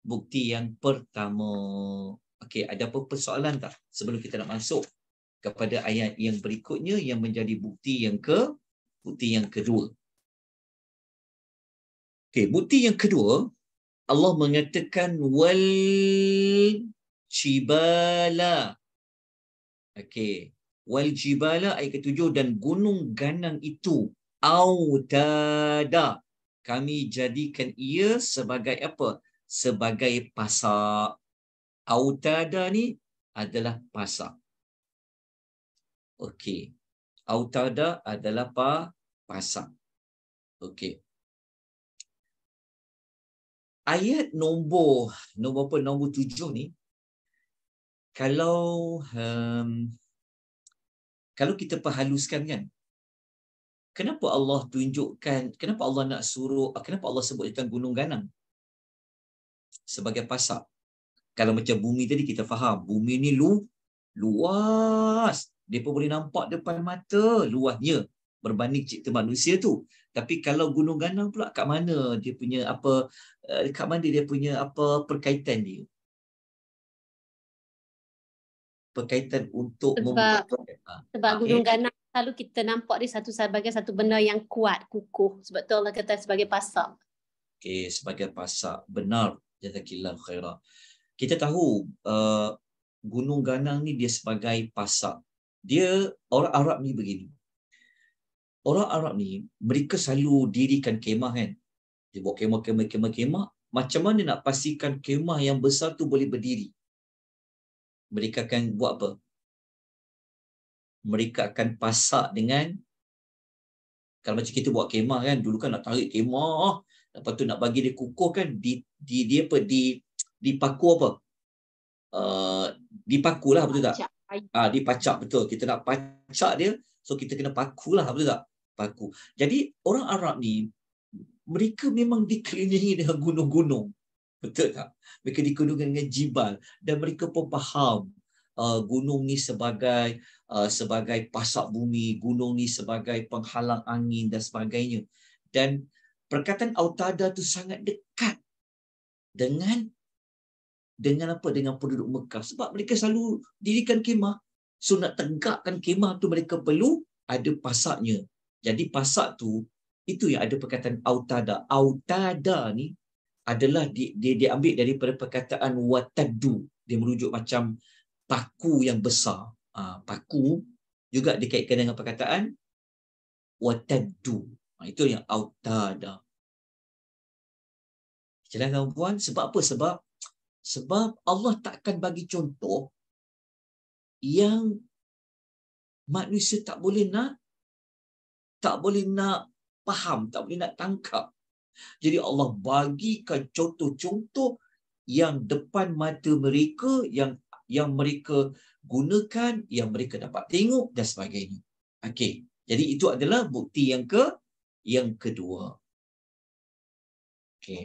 bukti yang pertama. Okey, ada apa persoalan tak sebelum kita nak masuk kepada ayat yang berikutnya yang menjadi bukti yang ke bukti yang kedua. Okey, bukti yang kedua Allah mengatakan wal jibala. Okey. Wal jibala ayat ketujuh dan gunung ganang itu autada. Kami jadikan ia sebagai apa? Sebagai pasak. Autada ni adalah pasak. Okey. Autada adalah apa? Pasak. Okey ayat nombor nombor apa nombor tujuh ni kalau um, kalau kita perhaluskan kan kenapa Allah tunjukkan kenapa Allah nak suruh kenapa Allah sebut ikan gunung ganang sebagai pasak kalau macam bumi tadi kita faham bumi ni lu luas depa boleh nampak depan mata luasnya berbanding cipta manusia tu. Tapi kalau gunung ganau pula kat mana dia punya apa eh, kat mana dia punya apa perkaitan dia? Perkaitan untuk sebab, membuat ha. sebab okay. Ah, gunung eh. ganau selalu kita nampak dia satu sebagai satu benda yang kuat, kukuh. Sebab tu Allah kata sebagai pasak. Okey, sebagai pasak. Benar. Jazakillah khairah. Kita tahu uh, Gunung Ganang ni dia sebagai pasak. Dia orang Arab ni begini orang Arab ni mereka selalu dirikan kemah kan dia buat kemah kemah kemah kemah macam mana nak pastikan kemah yang besar tu boleh berdiri mereka akan buat apa mereka akan pasak dengan kalau macam kita buat kemah kan dulu kan nak tarik kemah lepas tu nak bagi dia kukuh kan di di dia apa di dipaku apa uh, dipakulah betul tak ah ha, dipacak betul kita nak pacak dia so kita kena pakulah betul tak paku. Jadi orang Arab ni mereka memang dikelilingi dengan gunung-gunung. Betul tak? Mereka dikelilingi dengan jibal dan mereka pun faham uh, gunung ni sebagai uh, sebagai pasak bumi, gunung ni sebagai penghalang angin dan sebagainya. Dan perkataan autada tu sangat dekat dengan dengan apa dengan penduduk Mekah sebab mereka selalu dirikan kemah so tegakkan kemah tu mereka perlu ada pasaknya jadi pasak tu itu yang ada perkataan autada. Autada ni adalah di, di, diambil daripada perkataan watadu. Dia merujuk macam paku yang besar. Ha, paku juga dikaitkan dengan perkataan watadu. Ha, itu yang autada. Jelas tuan puan sebab apa? Sebab sebab Allah takkan bagi contoh yang manusia tak boleh nak tak boleh nak faham, tak boleh nak tangkap. Jadi Allah bagikan contoh-contoh yang depan mata mereka yang yang mereka gunakan, yang mereka dapat tengok dan sebagainya. Okay. Jadi itu adalah bukti yang ke yang kedua. Okay.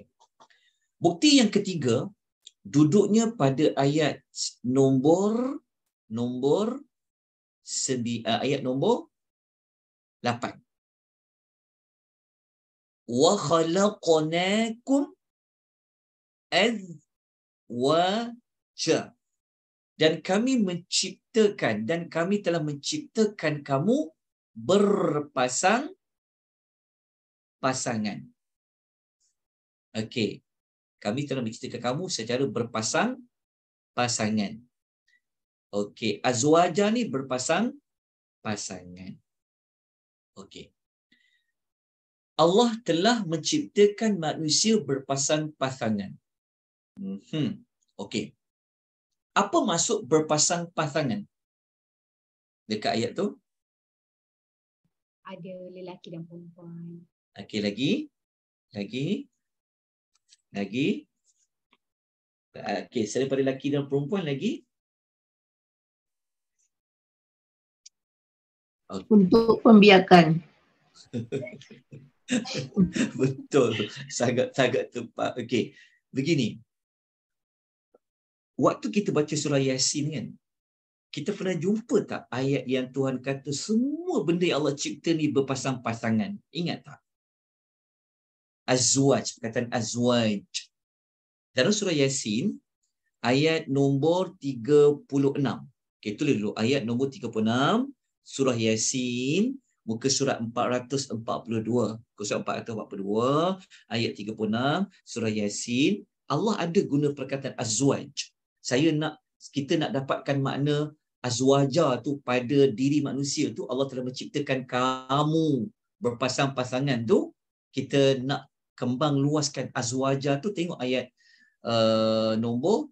Bukti yang ketiga duduknya pada ayat nombor nombor sedi, uh, eh, ayat nombor وخلقناكم أزواجا dan kami menciptakan dan kami telah menciptakan kamu berpasang pasangan. Okey. Kami telah menciptakan kamu secara berpasang pasangan. Okey, azwaja ni berpasang pasangan. Okey. Allah telah menciptakan manusia berpasang-pasangan. Hmm, okay. Apa maksud berpasang-pasangan? Dekat ayat tu? Ada lelaki dan perempuan. Okay, lagi? Lagi? Lagi? Okay, selain pada lelaki dan perempuan lagi? Okay. Untuk pembiakan. Betul. Sangat sangat tepat. Okey. Begini. Waktu kita baca surah Yasin kan, kita pernah jumpa tak ayat yang Tuhan kata semua benda yang Allah cipta ni berpasang-pasangan. Ingat tak? Azwaj, perkataan azwaj. Dalam surah Yasin, ayat nombor 36. Okay, tulis dulu. Ayat nombor 36, surah Yasin, muka surat 442 surat 442 ayat 36 surah yasin Allah ada guna perkataan azwaj saya nak kita nak dapatkan makna azwaja tu pada diri manusia tu Allah telah menciptakan kamu berpasang-pasangan tu kita nak kembang luaskan azwaja tu tengok ayat uh, nombor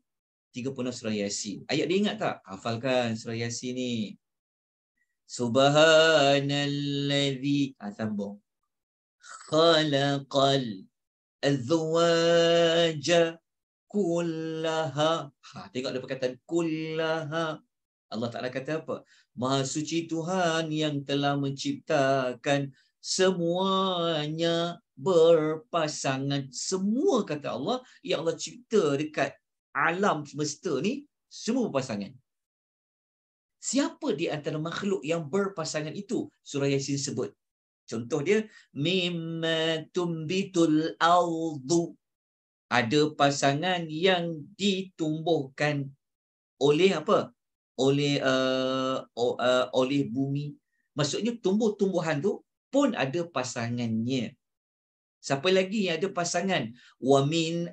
36 surah yasin ayat dia ingat tak hafalkan surah yasin ni Subhanalladzi ah, Sambung Khalaqal Azwaja Kullaha ha, Tengok ada perkataan Kullaha Allah Ta'ala kata apa? Maha suci Tuhan yang telah menciptakan Semuanya berpasangan Semua kata Allah Yang Allah cipta dekat alam semesta ni Semua berpasangan siapa di antara makhluk yang berpasangan itu surah yasin sebut contoh dia mimma tumbitul ardu ada pasangan yang ditumbuhkan oleh apa oleh uh, uh, oleh bumi maksudnya tumbuh-tumbuhan tu pun ada pasangannya siapa lagi yang ada pasangan wa min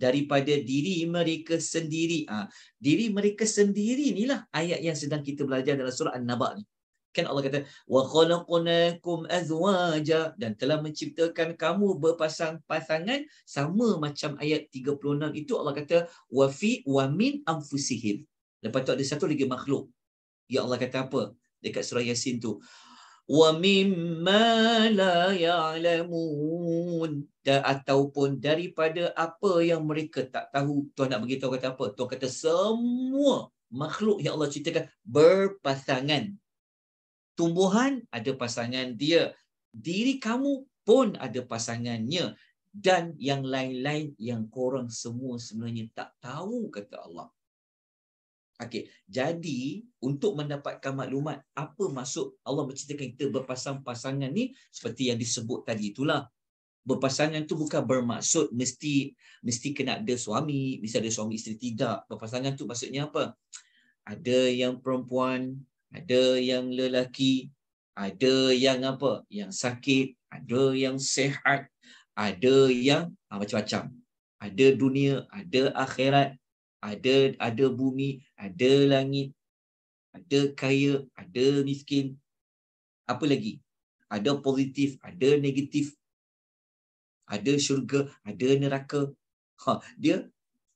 daripada diri mereka sendiri. Ha, diri mereka sendiri inilah ayat yang sedang kita belajar dalam surah An-Naba ni. Kan Allah kata, wa khalaqnakum azwaja dan telah menciptakan kamu berpasang-pasangan sama macam ayat 36 itu Allah kata wa fi wa min anfusihim. Lepas tu ada satu lagi makhluk. Ya Allah kata apa? Dekat surah Yasin tu. ومما لا يعلمون dan ataupun daripada apa yang mereka tak tahu Tuhan nak beritahu kata apa Tuhan kata semua makhluk yang Allah ciptakan berpasangan tumbuhan ada pasangan dia diri kamu pun ada pasangannya dan yang lain-lain yang korang semua sebenarnya tak tahu kata Allah Okey, jadi untuk mendapatkan maklumat apa masuk Allah menceritakan kita berpasang-pasangan ni seperti yang disebut tadi itulah. Berpasangan tu bukan bermaksud mesti mesti kena ada suami, mesti ada suami isteri tidak. Berpasangan tu maksudnya apa? Ada yang perempuan, ada yang lelaki, ada yang apa? Yang sakit, ada yang sehat, ada yang ha, macam-macam. Ada dunia, ada akhirat, ada ada bumi, ada langit, ada kaya, ada miskin. Apa lagi? Ada positif, ada negatif. Ada syurga, ada neraka. Ha, dia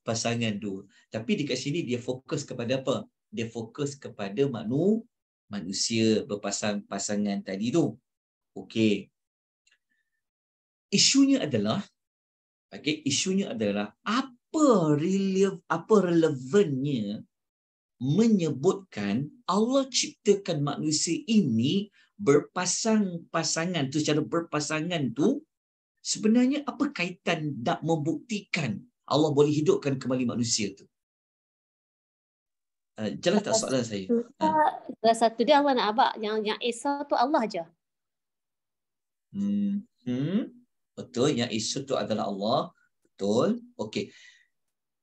pasangan dua. Tapi dekat sini dia fokus kepada apa? Dia fokus kepada manu, manusia berpasangan-pasangan tadi tu. Okey. Isunya adalah okey, isunya adalah apa apa relev apa relevannya menyebutkan Allah ciptakan manusia ini berpasang-pasangan tu cara berpasangan tu sebenarnya apa kaitan nak membuktikan Allah boleh hidupkan kembali manusia tu uh, jelas tak soalan saya ah. salah satu dia Allah nak apa? yang yang Esa tu Allah aja hmm, hmm. betul yang Esa tu adalah Allah betul okey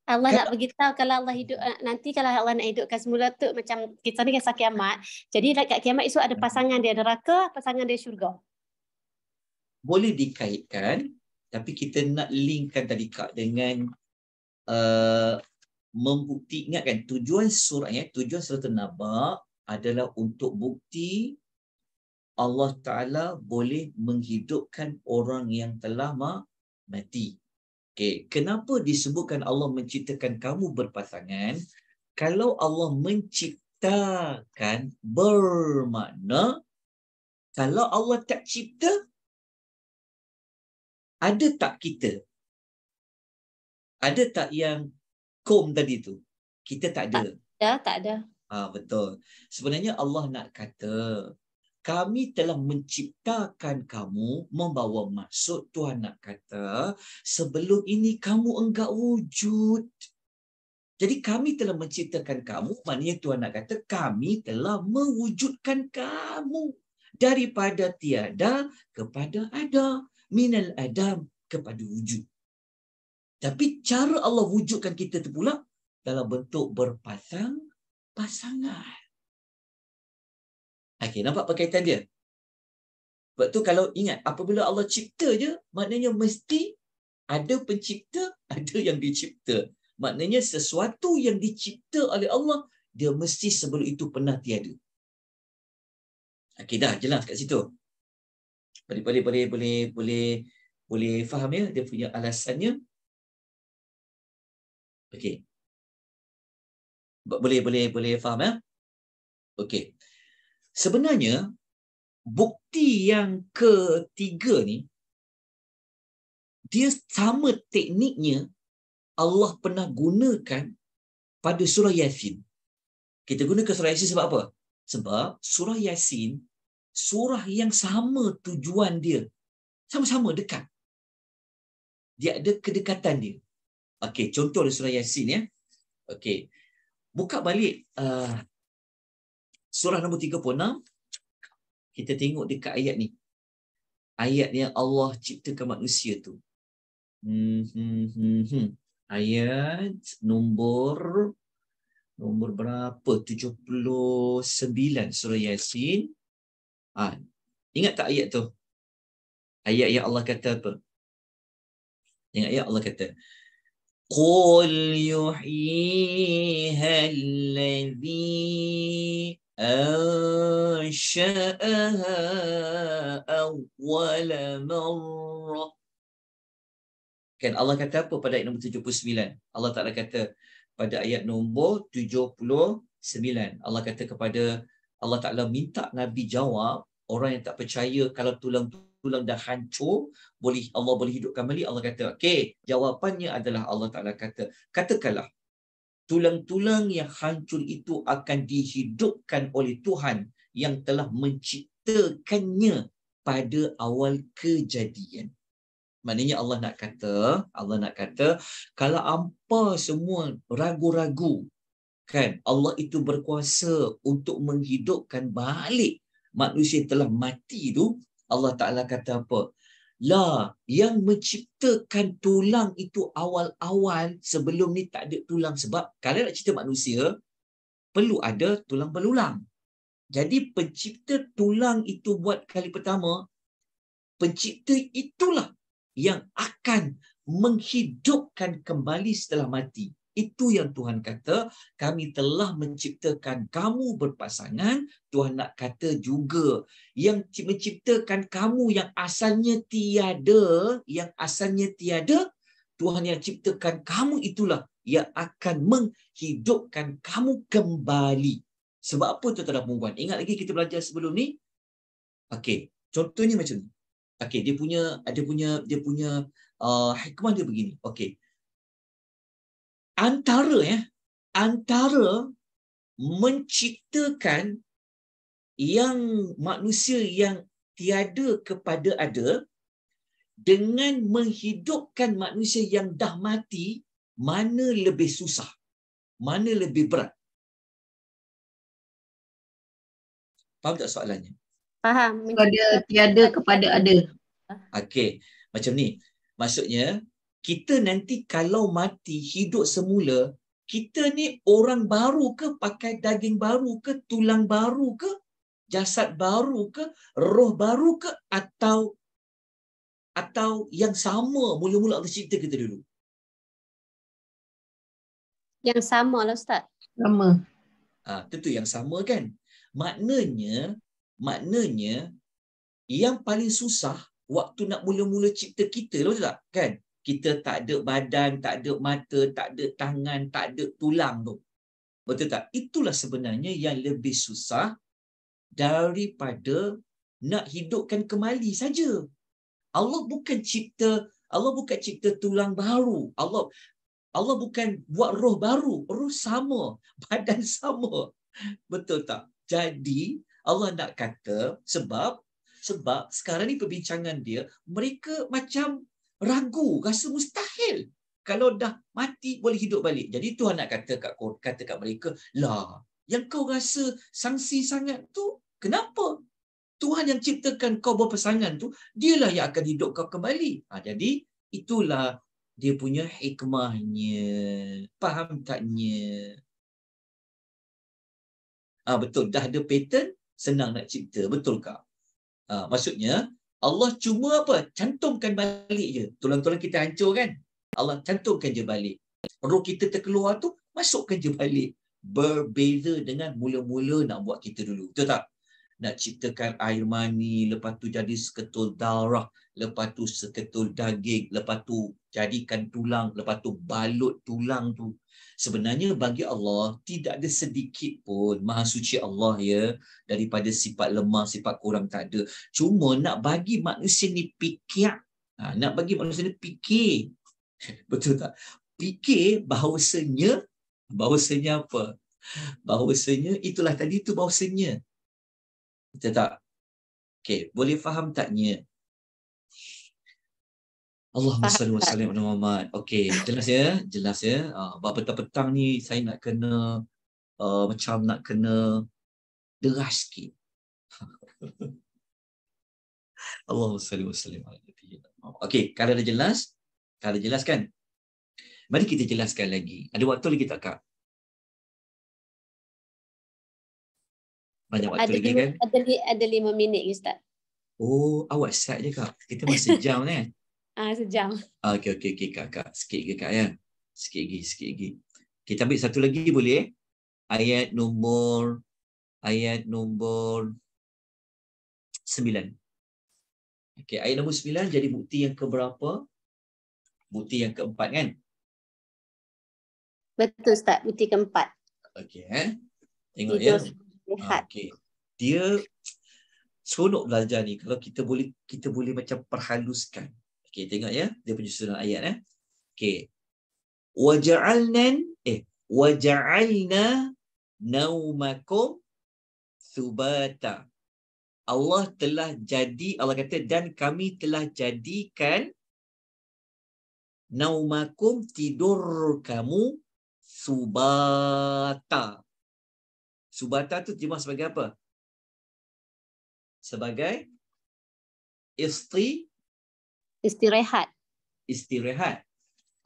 Allah kalau, nak bagi tahu kalau Allah hidup eh, nanti kalau Allah nak hidupkan semula tu macam kita ni kan kisah kiamat. Jadi dekat kiamat itu ada pasangan dia neraka, pasangan dia syurga. Boleh dikaitkan tapi kita nak linkkan tadi Kak dengan uh, membukti ingatkan tujuan surah eh, ya, tujuan surah Naba adalah untuk bukti Allah Taala boleh menghidupkan orang yang telah mati. Okay. Kenapa disebutkan Allah menciptakan kamu berpasangan? Kalau Allah menciptakan bermakna, kalau Allah tak cipta, ada tak kita? Ada tak yang kom tadi tu? Kita tak ada. Tak ada, tak ada. Ah ha, betul. Sebenarnya Allah nak kata kami telah menciptakan kamu membawa maksud Tuhan nak kata sebelum ini kamu enggak wujud. Jadi kami telah menciptakan kamu, maknanya Tuhan nak kata kami telah mewujudkan kamu daripada tiada kepada ada, minal adam kepada wujud. Tapi cara Allah wujudkan kita tu pula dalam bentuk berpasang pasangan. Okey, nampak perkaitan dia? Sebab tu kalau ingat, apabila Allah cipta je, maknanya mesti ada pencipta, ada yang dicipta. Maknanya sesuatu yang dicipta oleh Allah, dia mesti sebelum itu pernah tiada. Okey dah, jelas kat situ. Boleh, boleh, boleh, boleh, boleh, boleh faham ya, dia punya alasannya. Okey. Boleh, boleh, boleh faham ya. Okey sebenarnya bukti yang ketiga ni dia sama tekniknya Allah pernah gunakan pada surah Yasin. Kita guna ke surah Yasin sebab apa? Sebab surah Yasin surah yang sama tujuan dia. Sama-sama dekat. Dia ada kedekatan dia. Okey, contoh surah Yasin ya. Okey. Buka balik uh, surah nombor 36 kita tengok dekat ayat ni ayat yang Allah ciptakan manusia tu hmm, hmm, hmm, hmm. ayat nombor nombor berapa 79 surah yasin ha. ingat tak ayat tu ayat yang Allah kata apa ingat ayat Allah kata قُلْ يُحْيِيهَا الَّذِي أنشأها أول مرة Kan Allah kata apa pada ayat nombor 79? Allah Ta'ala kata pada ayat nombor 79. Allah kata kepada Allah Ta'ala minta Nabi jawab orang yang tak percaya kalau tulang-tulang dah hancur boleh Allah boleh hidupkan balik Allah kata okey jawapannya adalah Allah Taala kata katakanlah tulang-tulang yang hancur itu akan dihidupkan oleh Tuhan yang telah menciptakannya pada awal kejadian. Maknanya Allah nak kata, Allah nak kata, kalau apa semua ragu-ragu, kan Allah itu berkuasa untuk menghidupkan balik manusia telah mati itu, Allah Ta'ala kata apa? La, yang menciptakan tulang itu awal-awal sebelum ni tak ada tulang sebab kalau nak cerita manusia, perlu ada tulang belulang. Jadi pencipta tulang itu buat kali pertama, pencipta itulah yang akan menghidupkan kembali setelah mati. Itu yang Tuhan kata, kami telah menciptakan kamu berpasangan, Tuhan nak kata juga yang menciptakan kamu yang asalnya tiada, yang asalnya tiada, Tuhan yang ciptakan kamu itulah yang akan menghidupkan kamu kembali. Sebab apa tuan-tuan dan Ingat lagi kita belajar sebelum ni? Okey, contohnya macam ni. Okey, dia punya dia punya dia punya uh, hikmah dia begini. Okey antara ya antara menciptakan yang manusia yang tiada kepada ada dengan menghidupkan manusia yang dah mati mana lebih susah mana lebih berat faham tak soalannya faham menciptakan tiada kepada ada okey macam ni maksudnya kita nanti kalau mati hidup semula kita ni orang baru ke pakai daging baru ke tulang baru ke jasad baru ke roh baru ke atau atau yang sama mula-mula Allah cipta kita dulu yang sama lah ustaz sama ah ha, tentu yang sama kan maknanya maknanya yang paling susah waktu nak mula-mula cipta kita lah tak kan kita tak ada badan, tak ada mata, tak ada tangan, tak ada tulang tu. Betul tak? Itulah sebenarnya yang lebih susah daripada nak hidupkan kembali saja. Allah bukan cipta, Allah bukan cipta tulang baru. Allah Allah bukan buat roh baru, roh sama, badan sama. Betul tak? Jadi Allah nak kata sebab sebab sekarang ni perbincangan dia, mereka macam ragu, rasa mustahil kalau dah mati boleh hidup balik. Jadi Tuhan nak kata kat kata kat mereka, "Lah, yang kau rasa sangsi sangat tu, kenapa? Tuhan yang ciptakan kau berpasangan tu, dialah yang akan hidup kau kembali." Ha, jadi itulah dia punya hikmahnya. Faham taknya? Ah ha, betul, dah ada pattern senang nak cipta, betul kak? Ha, maksudnya, Allah cuma apa? Cantumkan balik je. Tulang-tulang kita hancur kan? Allah cantumkan je balik. Roh kita terkeluar tu, masukkan je balik. Berbeza dengan mula-mula nak buat kita dulu. Betul tak? nak ciptakan air mani, lepas tu jadi seketul darah, lepas tu seketul daging, lepas tu jadikan tulang, lepas tu balut tulang tu. Sebenarnya bagi Allah tidak ada sedikit pun Maha Suci Allah ya daripada sifat lemah, sifat kurang tak ada. Cuma nak bagi manusia ni fikir, ha, nak bagi manusia ni fikir. Betul tak? Fikir bahawasanya, bahawasanya apa? Bahawasanya itulah tadi itu bahawasanya. Betul tak? Okay, boleh faham taknya? Allahumma salli wa sallim Okay, jelas ya? Jelas ya? Uh, petang-petang ni saya nak kena uh, macam nak kena deras sikit. Allahumma salli wa Okay, kalau dah jelas, kalau dah jelas kan? Mari kita jelaskan lagi. Ada waktu lagi tak, Kak? banyak waktu ada lagi lima, kan? Ada, li, ada lima minit Ustaz. Oh, awak set je kak. Kita masih sejam kan? Ah, sejam. Okey, okey, okay kak, kak. Sikit lagi kak ya. Sikit lagi, sikit lagi. Kita ambil satu lagi boleh eh? Ayat nombor, ayat nombor sembilan. Okey, ayat nombor sembilan jadi bukti yang keberapa? Bukti yang keempat kan? Betul Ustaz, bukti keempat. Okey, eh? tengok Betul. ya. Ah, lihat. Okay. Dia seronok belajar ni kalau kita boleh kita boleh macam perhaluskan. Okey, tengok ya, dia punya susunan ayat eh. Okey. Wa ja'alna eh wa ja'alna naumakum subata. Allah telah jadi Allah kata dan kami telah jadikan naumakum tidur kamu subata. Subata tu terjemah sebagai apa? Sebagai istri, istirahat. Istirahat.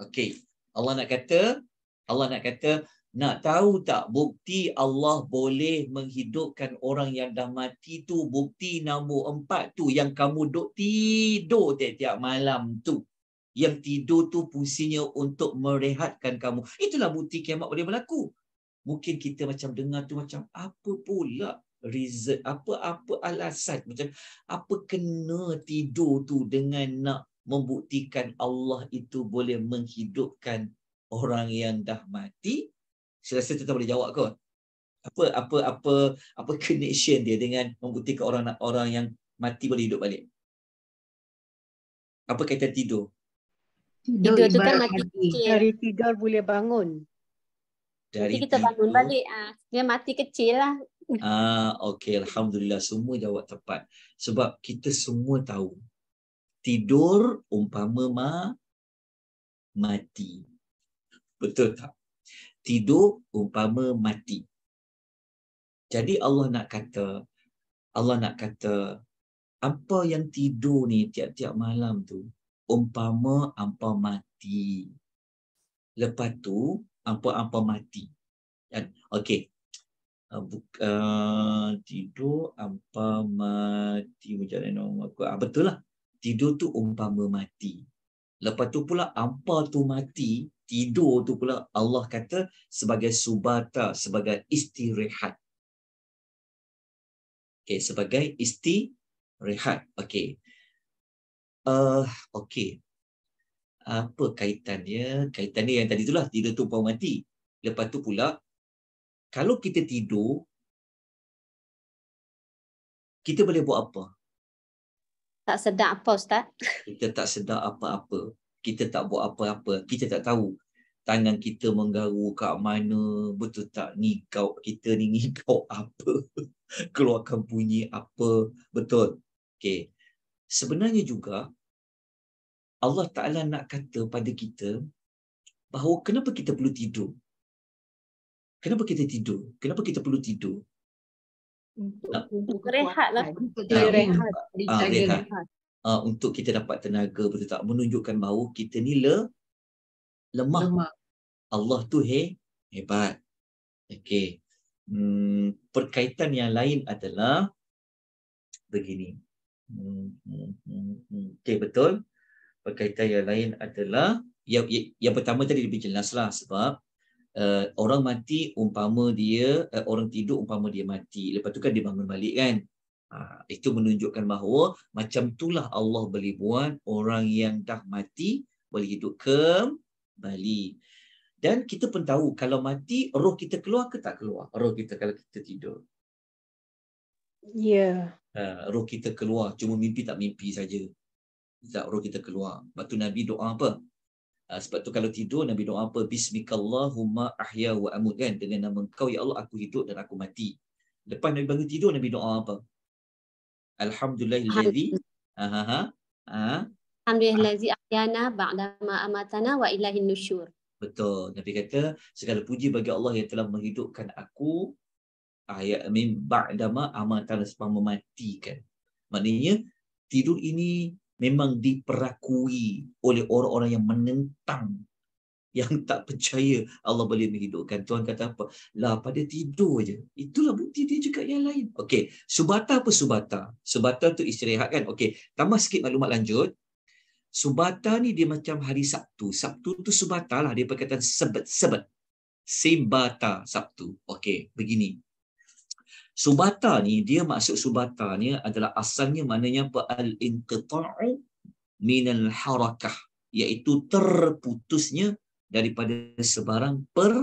Okey. Allah nak kata, Allah nak kata nak tahu tak bukti Allah boleh menghidupkan orang yang dah mati tu bukti nombor empat tu yang kamu duk tidur tiap-tiap malam tu yang tidur tu fungsinya untuk merehatkan kamu itulah bukti kiamat boleh berlaku mungkin kita macam dengar tu macam apa pula reason apa apa alasan macam apa kena tidur tu dengan nak membuktikan Allah itu boleh menghidupkan orang yang dah mati saya rasa tu boleh jawab kot apa apa apa apa connection dia dengan membuktikan orang orang yang mati boleh hidup balik apa kaitan tidur tidur, tidur tu kan mati dari tidur boleh bangun dari kita tidur. bangun balik ah dia mati kecil lah ah okay, alhamdulillah semua jawab tepat sebab kita semua tahu tidur umpama ma mati betul tak tidur umpama mati jadi Allah nak kata Allah nak kata apa yang tidur ni tiap-tiap malam tu umpama apa mati lepas tu apa-apa mati. Kan? Okey. Uh, tidur apa mati macam mana aku uh, betul lah tidur tu umpama mati lepas tu pula apa tu mati tidur tu pula Allah kata sebagai subata sebagai istirahat okey sebagai istirahat okey uh, okey apa kaitannya kaitannya yang tadi itulah tidur tu pun mati lepas tu pula kalau kita tidur kita boleh buat apa tak sedar apa ustaz kita tak sedar apa-apa kita tak buat apa-apa kita tak tahu tangan kita menggaru kat mana betul tak ni kau kita ni ni kau apa keluarkan bunyi apa betul okey sebenarnya juga Allah Ta'ala nak kata pada kita bahawa kenapa kita perlu tidur? Kenapa kita tidur? Kenapa kita perlu tidur? Untuk, untuk lah, Untuk rehat. Lah. Untuk, rehat. Uh, rehat. Uh, untuk kita dapat tenaga betul tak? Menunjukkan bahawa kita ni le, lemah. lemah. Allah tu he, hebat. Okay. Hmm, perkaitan yang lain adalah begini. Hmm, hmm, hmm, hmm. Okay, betul? berkaitan yang lain adalah yang, yang pertama tadi lebih jelaslah sebab uh, orang mati umpama dia uh, orang tidur umpama dia mati lepas tu kan dia bangun balik kan uh, itu menunjukkan bahawa macam itulah Allah boleh buat orang yang dah mati boleh hidup kembali dan kita pun tahu kalau mati roh kita keluar ke tak keluar roh kita kalau kita tidur ya yeah. Ha, uh, roh kita keluar cuma mimpi tak mimpi saja zat roh kita keluar. Sebab tu Nabi doa apa? Ah, sebab tu kalau tidur Nabi doa apa? Bismikallahumma ahya wa amut kan? Dengan nama engkau ya Allah aku hidup dan aku mati. Lepas Nabi bangun tidur Nabi doa apa? Alhamdulillahillazi ah, ha, ha. Ah. Alhamdulillah ha Alhamdulillahillazi ahyana ba'dama amatana wa ilahin nusyur. Betul. Nabi kata segala puji bagi Allah yang telah menghidupkan aku ayat min ba'dama amatana sebelum mematikan. Maknanya tidur ini memang diperakui oleh orang-orang yang menentang yang tak percaya Allah boleh menghidupkan. Tuhan kata apa? Lah pada tidur aja. Itulah bukti dia juga yang lain. Okey, subata apa subata? Subata tu istirahat kan? Okey, tambah sikit maklumat lanjut. Subata ni dia macam hari Sabtu. Sabtu tu subata lah. Dia perkataan sebet, sebet. Sebata Sabtu. Okey, begini. Subata ni dia maksud subata ni adalah asalnya maknanya apa al inqita'u min al harakah iaitu terputusnya daripada sebarang per,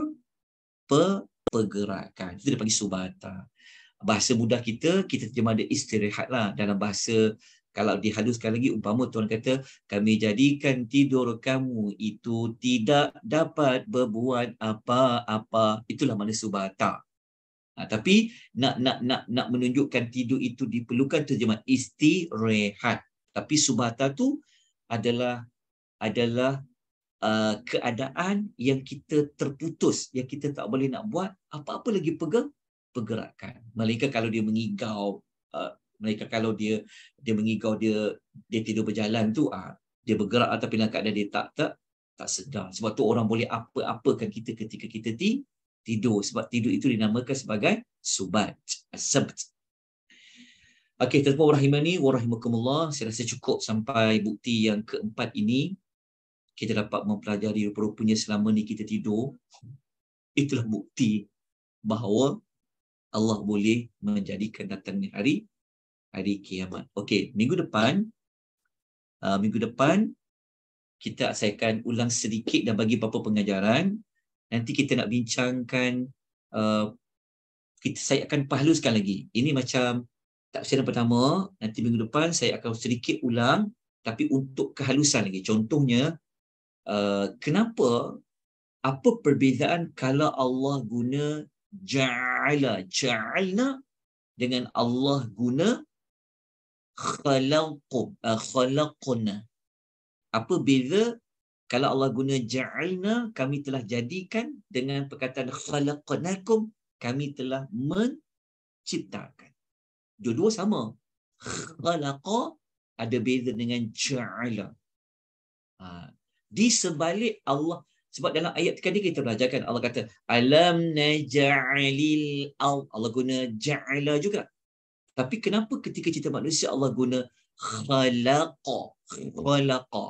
pergerakan. Itu dipanggil subata. Bahasa mudah kita kita terjemah dia istirahatlah dalam bahasa kalau dihaluskan lagi umpama tuan kata kami jadikan tidur kamu itu tidak dapat berbuat apa-apa itulah mana subata Ha, tapi nak nak nak nak menunjukkan tidur itu diperlukan terjemah istirahat. Tapi subata tu adalah adalah uh, keadaan yang kita terputus, yang kita tak boleh nak buat apa-apa lagi pegang pergerakan. Mereka kalau dia mengigau, uh, mereka kalau dia dia mengigau dia dia tidur berjalan tu uh, dia bergerak tapi dalam keadaan dia tak tak tak sedar. Sebab tu orang boleh apa apa kan kita ketika kita tidur tidur sebab tidur itu dinamakan sebagai subat sabt Okey, tetapi warahimani, warahimakumullah, saya rasa cukup sampai bukti yang keempat ini. Kita dapat mempelajari rupanya selama ni kita tidur. Itulah bukti bahawa Allah boleh menjadikan datangnya hari hari kiamat. Okey, minggu depan uh, minggu depan kita saya akan ulang sedikit dan bagi beberapa pengajaran nanti kita nak bincangkan uh, kita saya akan perhaluskan lagi ini macam tak tafsiran pertama nanti minggu depan saya akan sedikit ulang tapi untuk kehalusan lagi contohnya uh, kenapa apa perbezaan kalau Allah guna ja'ala ja'alna dengan Allah guna khalaqu uh, khalaqna apa beza kalau Allah guna ja'alna kami telah jadikan dengan perkataan khalaqanakum, kami telah menciptakan dua-dua sama khalaqa ada beza dengan ja'ala ha. di sebalik Allah sebab dalam ayat tadi kita belajarkan Allah kata alam naj'alil al Allah guna ja'ala juga tapi kenapa ketika cerita manusia Allah guna khalaqa khalaqa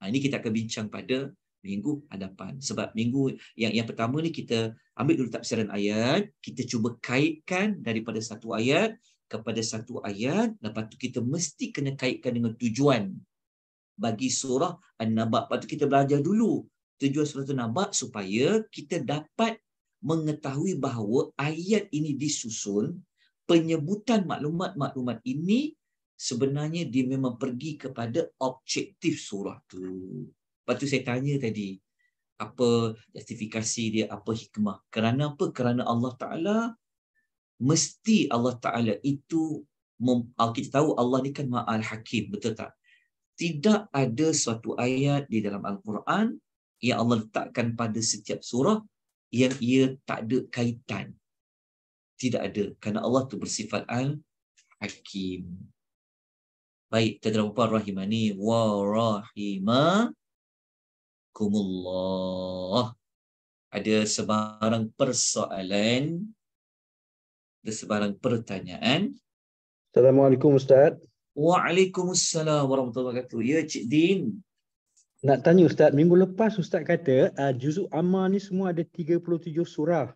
Ha, ini kita akan bincang pada minggu hadapan sebab minggu yang yang pertama ni kita ambil dulu tafsiran ayat kita cuba kaitkan daripada satu ayat kepada satu ayat lepas tu kita mesti kena kaitkan dengan tujuan bagi surah An-Naba lepas tu kita belajar dulu tujuan surah An-Naba supaya kita dapat mengetahui bahawa ayat ini disusun penyebutan maklumat-maklumat ini sebenarnya dia memang pergi kepada objektif surah tu. Lepas tu saya tanya tadi, apa justifikasi dia, apa hikmah. Kerana apa? Kerana Allah Ta'ala, mesti Allah Ta'ala itu, mem, ah, kita tahu Allah ni kan ma'al hakim, betul tak? Tidak ada suatu ayat di dalam Al-Quran yang Allah letakkan pada setiap surah yang ia tak ada kaitan. Tidak ada. Kerana Allah tu bersifat Al-Hakim. Baik, kita telah berupa rahimani. Wa rahimakumullah. Ada sebarang persoalan. Ada sebarang pertanyaan. Assalamualaikum Ustaz. Waalaikumsalam warahmatullahi wabarakatuh. Ya, Cik Din. Nak tanya Ustaz, minggu lepas Ustaz kata uh, Juzuk Amal ni semua ada 37 surah.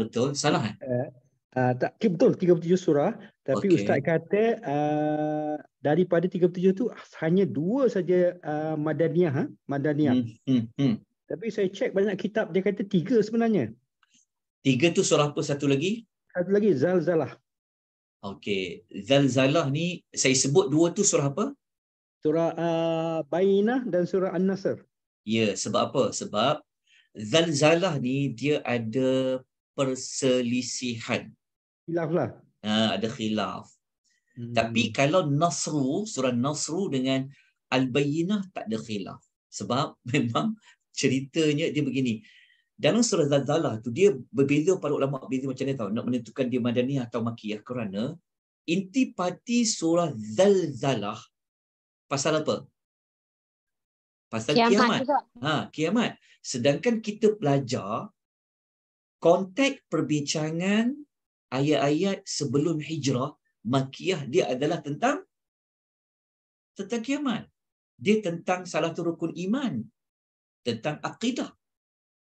Betul, salah kan? Eh? Ah, tak betul 37 surah tapi okay. ustaz kata uh, daripada 37 tu hanya dua saja uh, ah, madaniyah ha? madaniyah hmm, hmm, hmm. tapi saya cek banyak kitab dia kata tiga sebenarnya tiga tu surah apa satu lagi satu lagi zalzalah okey zalzalah ni saya sebut dua tu surah apa surah uh, bainah dan surah an-nasr ya sebab apa sebab zalzalah ni dia ada perselisihan Khilaf lah. Ha, ada khilaf. Hmm. Tapi kalau Nasru, surah Nasru dengan Al-Bayyinah tak ada khilaf. Sebab memang ceritanya dia begini. Dalam surah Zalzalah tu dia berbeza para ulama berbeza macam ni tau. Nak menentukan dia Madaniyah atau Makiyah kerana inti parti surah Zalzalah pasal apa? Pasal kiamat. kiamat. Ha, kiamat. Sedangkan kita pelajar konteks perbincangan ayat-ayat sebelum hijrah makiyah dia adalah tentang tentang kiamat dia tentang salah satu rukun iman tentang akidah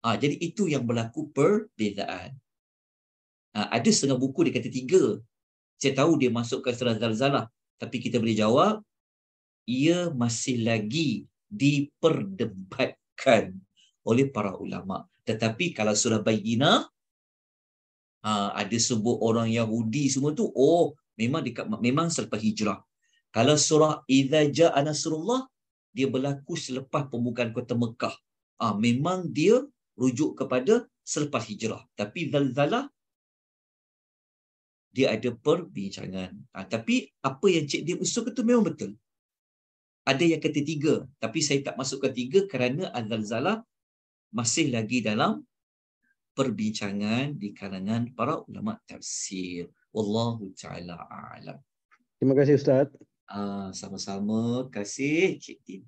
ha, jadi itu yang berlaku perbezaan ha, ada setengah buku dia kata tiga saya tahu dia masukkan surah zalzalah tapi kita boleh jawab ia masih lagi diperdebatkan oleh para ulama tetapi kalau surah bayyinah Ah, ada sebut orang Yahudi semua tu oh memang dekat memang selepas hijrah kalau surah idza jaa nasrullah dia berlaku selepas pembukaan kota Mekah ah ha, memang dia rujuk kepada selepas hijrah tapi zalzalah dia ada perbincangan. Ha, tapi apa yang Cik dia usulkan itu memang betul. Ada yang kata tiga. Tapi saya tak masukkan tiga kerana Azalzala masih lagi dalam perbincangan di kalangan para ulama tafsir. Wallahu taala alam. Terima kasih ustaz. Ah sama-sama, kasih Cik Din.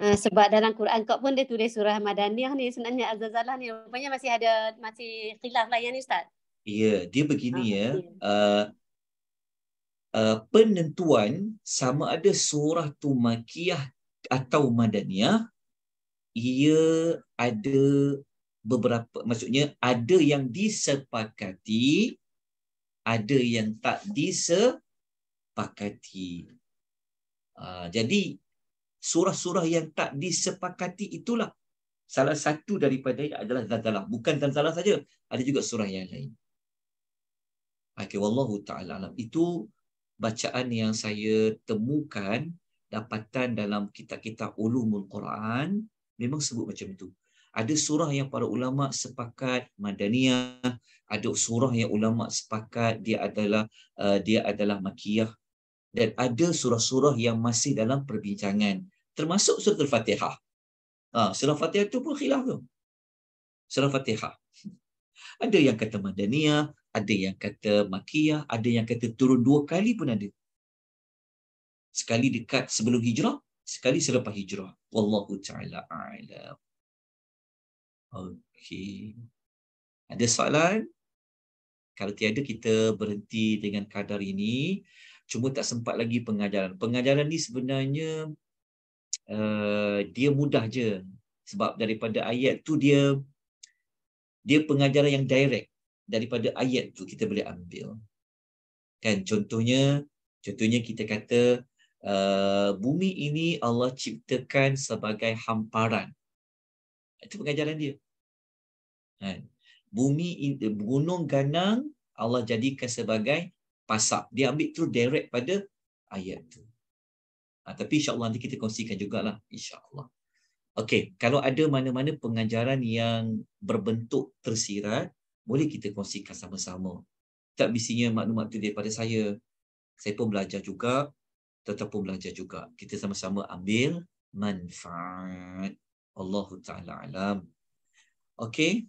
Uh, ah, sebab dalam Quran kau pun dia tulis surah Madaniyah ni sebenarnya Azazalah ni rupanya masih ada masih khilaf lah ya ni ustaz. Ya, yeah, dia begini ah, ya. Yeah. Uh, ah, uh, penentuan sama ada surah tu makiyah atau madaniyah ia ada beberapa maksudnya ada yang disepakati ada yang tak disepakati ah, jadi surah-surah yang tak disepakati itulah salah satu daripada adalah zalzalah bukan zalzalah saja ada juga surah yang lain okay, wallahu taala alam itu bacaan yang saya temukan dapatan dalam kitab-kitab ulumul quran memang sebut macam itu ada surah yang para ulama sepakat madaniyah ada surah yang ulama sepakat dia adalah uh, dia adalah makiyah dan ada surah-surah yang masih dalam perbincangan termasuk surah al-fatihah ha, surah fatihah tu pun khilaf tu surah fatihah ada yang kata madaniyah ada yang kata makiyah ada yang kata turun dua kali pun ada sekali dekat sebelum hijrah sekali selepas hijrah wallahu taala a'lam Okey. Ada soalan? Kalau tiada kita berhenti dengan kadar ini. Cuma tak sempat lagi pengajaran. Pengajaran ni sebenarnya uh, dia mudah je. Sebab daripada ayat tu dia dia pengajaran yang direct. Daripada ayat tu kita boleh ambil. Kan contohnya contohnya kita kata uh, bumi ini Allah ciptakan sebagai hamparan. Itu pengajaran dia. Kan? Bumi, eh, gunung, ganang, Allah jadikan sebagai pasak. Dia ambil terus direct pada ayat tu. Ha, tapi insyaAllah nanti kita kongsikan jugalah. InsyaAllah. Okey, kalau ada mana-mana pengajaran yang berbentuk tersirat, boleh kita kongsikan sama-sama. Tak bisinya maklumat itu daripada saya. Saya pun belajar juga, tetap pun belajar juga. Kita sama-sama ambil manfaat. Allahu taala alam. okay?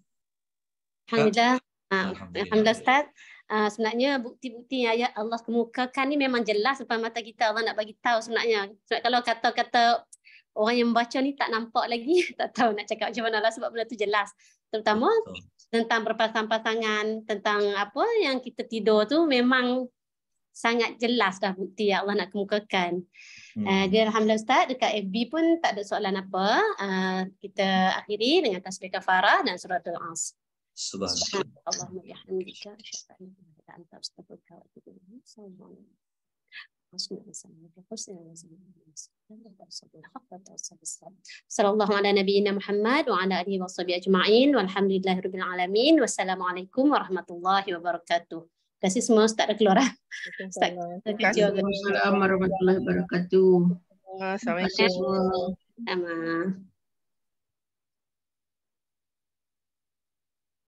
Ah, Alhamdulillah. Alhamdulillah. Ustaz. Uh, sebenarnya bukti-bukti yang ayat Allah kemukakan ni memang jelas depan mata kita Allah nak bagi tahu sebenarnya. Sebab kalau kata-kata orang yang membaca ni tak nampak lagi, tak tahu nak cakap macam mana lah sebab benda tu jelas. Terutama Betul. tentang perpasangan pasangan tentang apa yang kita tidur tu memang sangat jelas dah bukti yang Allah nak kemukakan. Hmm. Uh, Alhamdulillah Ustaz, dekat FB pun tak ada soalan apa. Uh, kita akhiri dengan tasbih kafarah dan surat al Subhanallah. Allahumma ya Wassalamualaikum warahmatullahi wabarakatuh kasih semua Ustaz dah keluar. Assalamualaikum warahmatullahi wabarakatuh. Assalamualaikum. Assalamualaikum.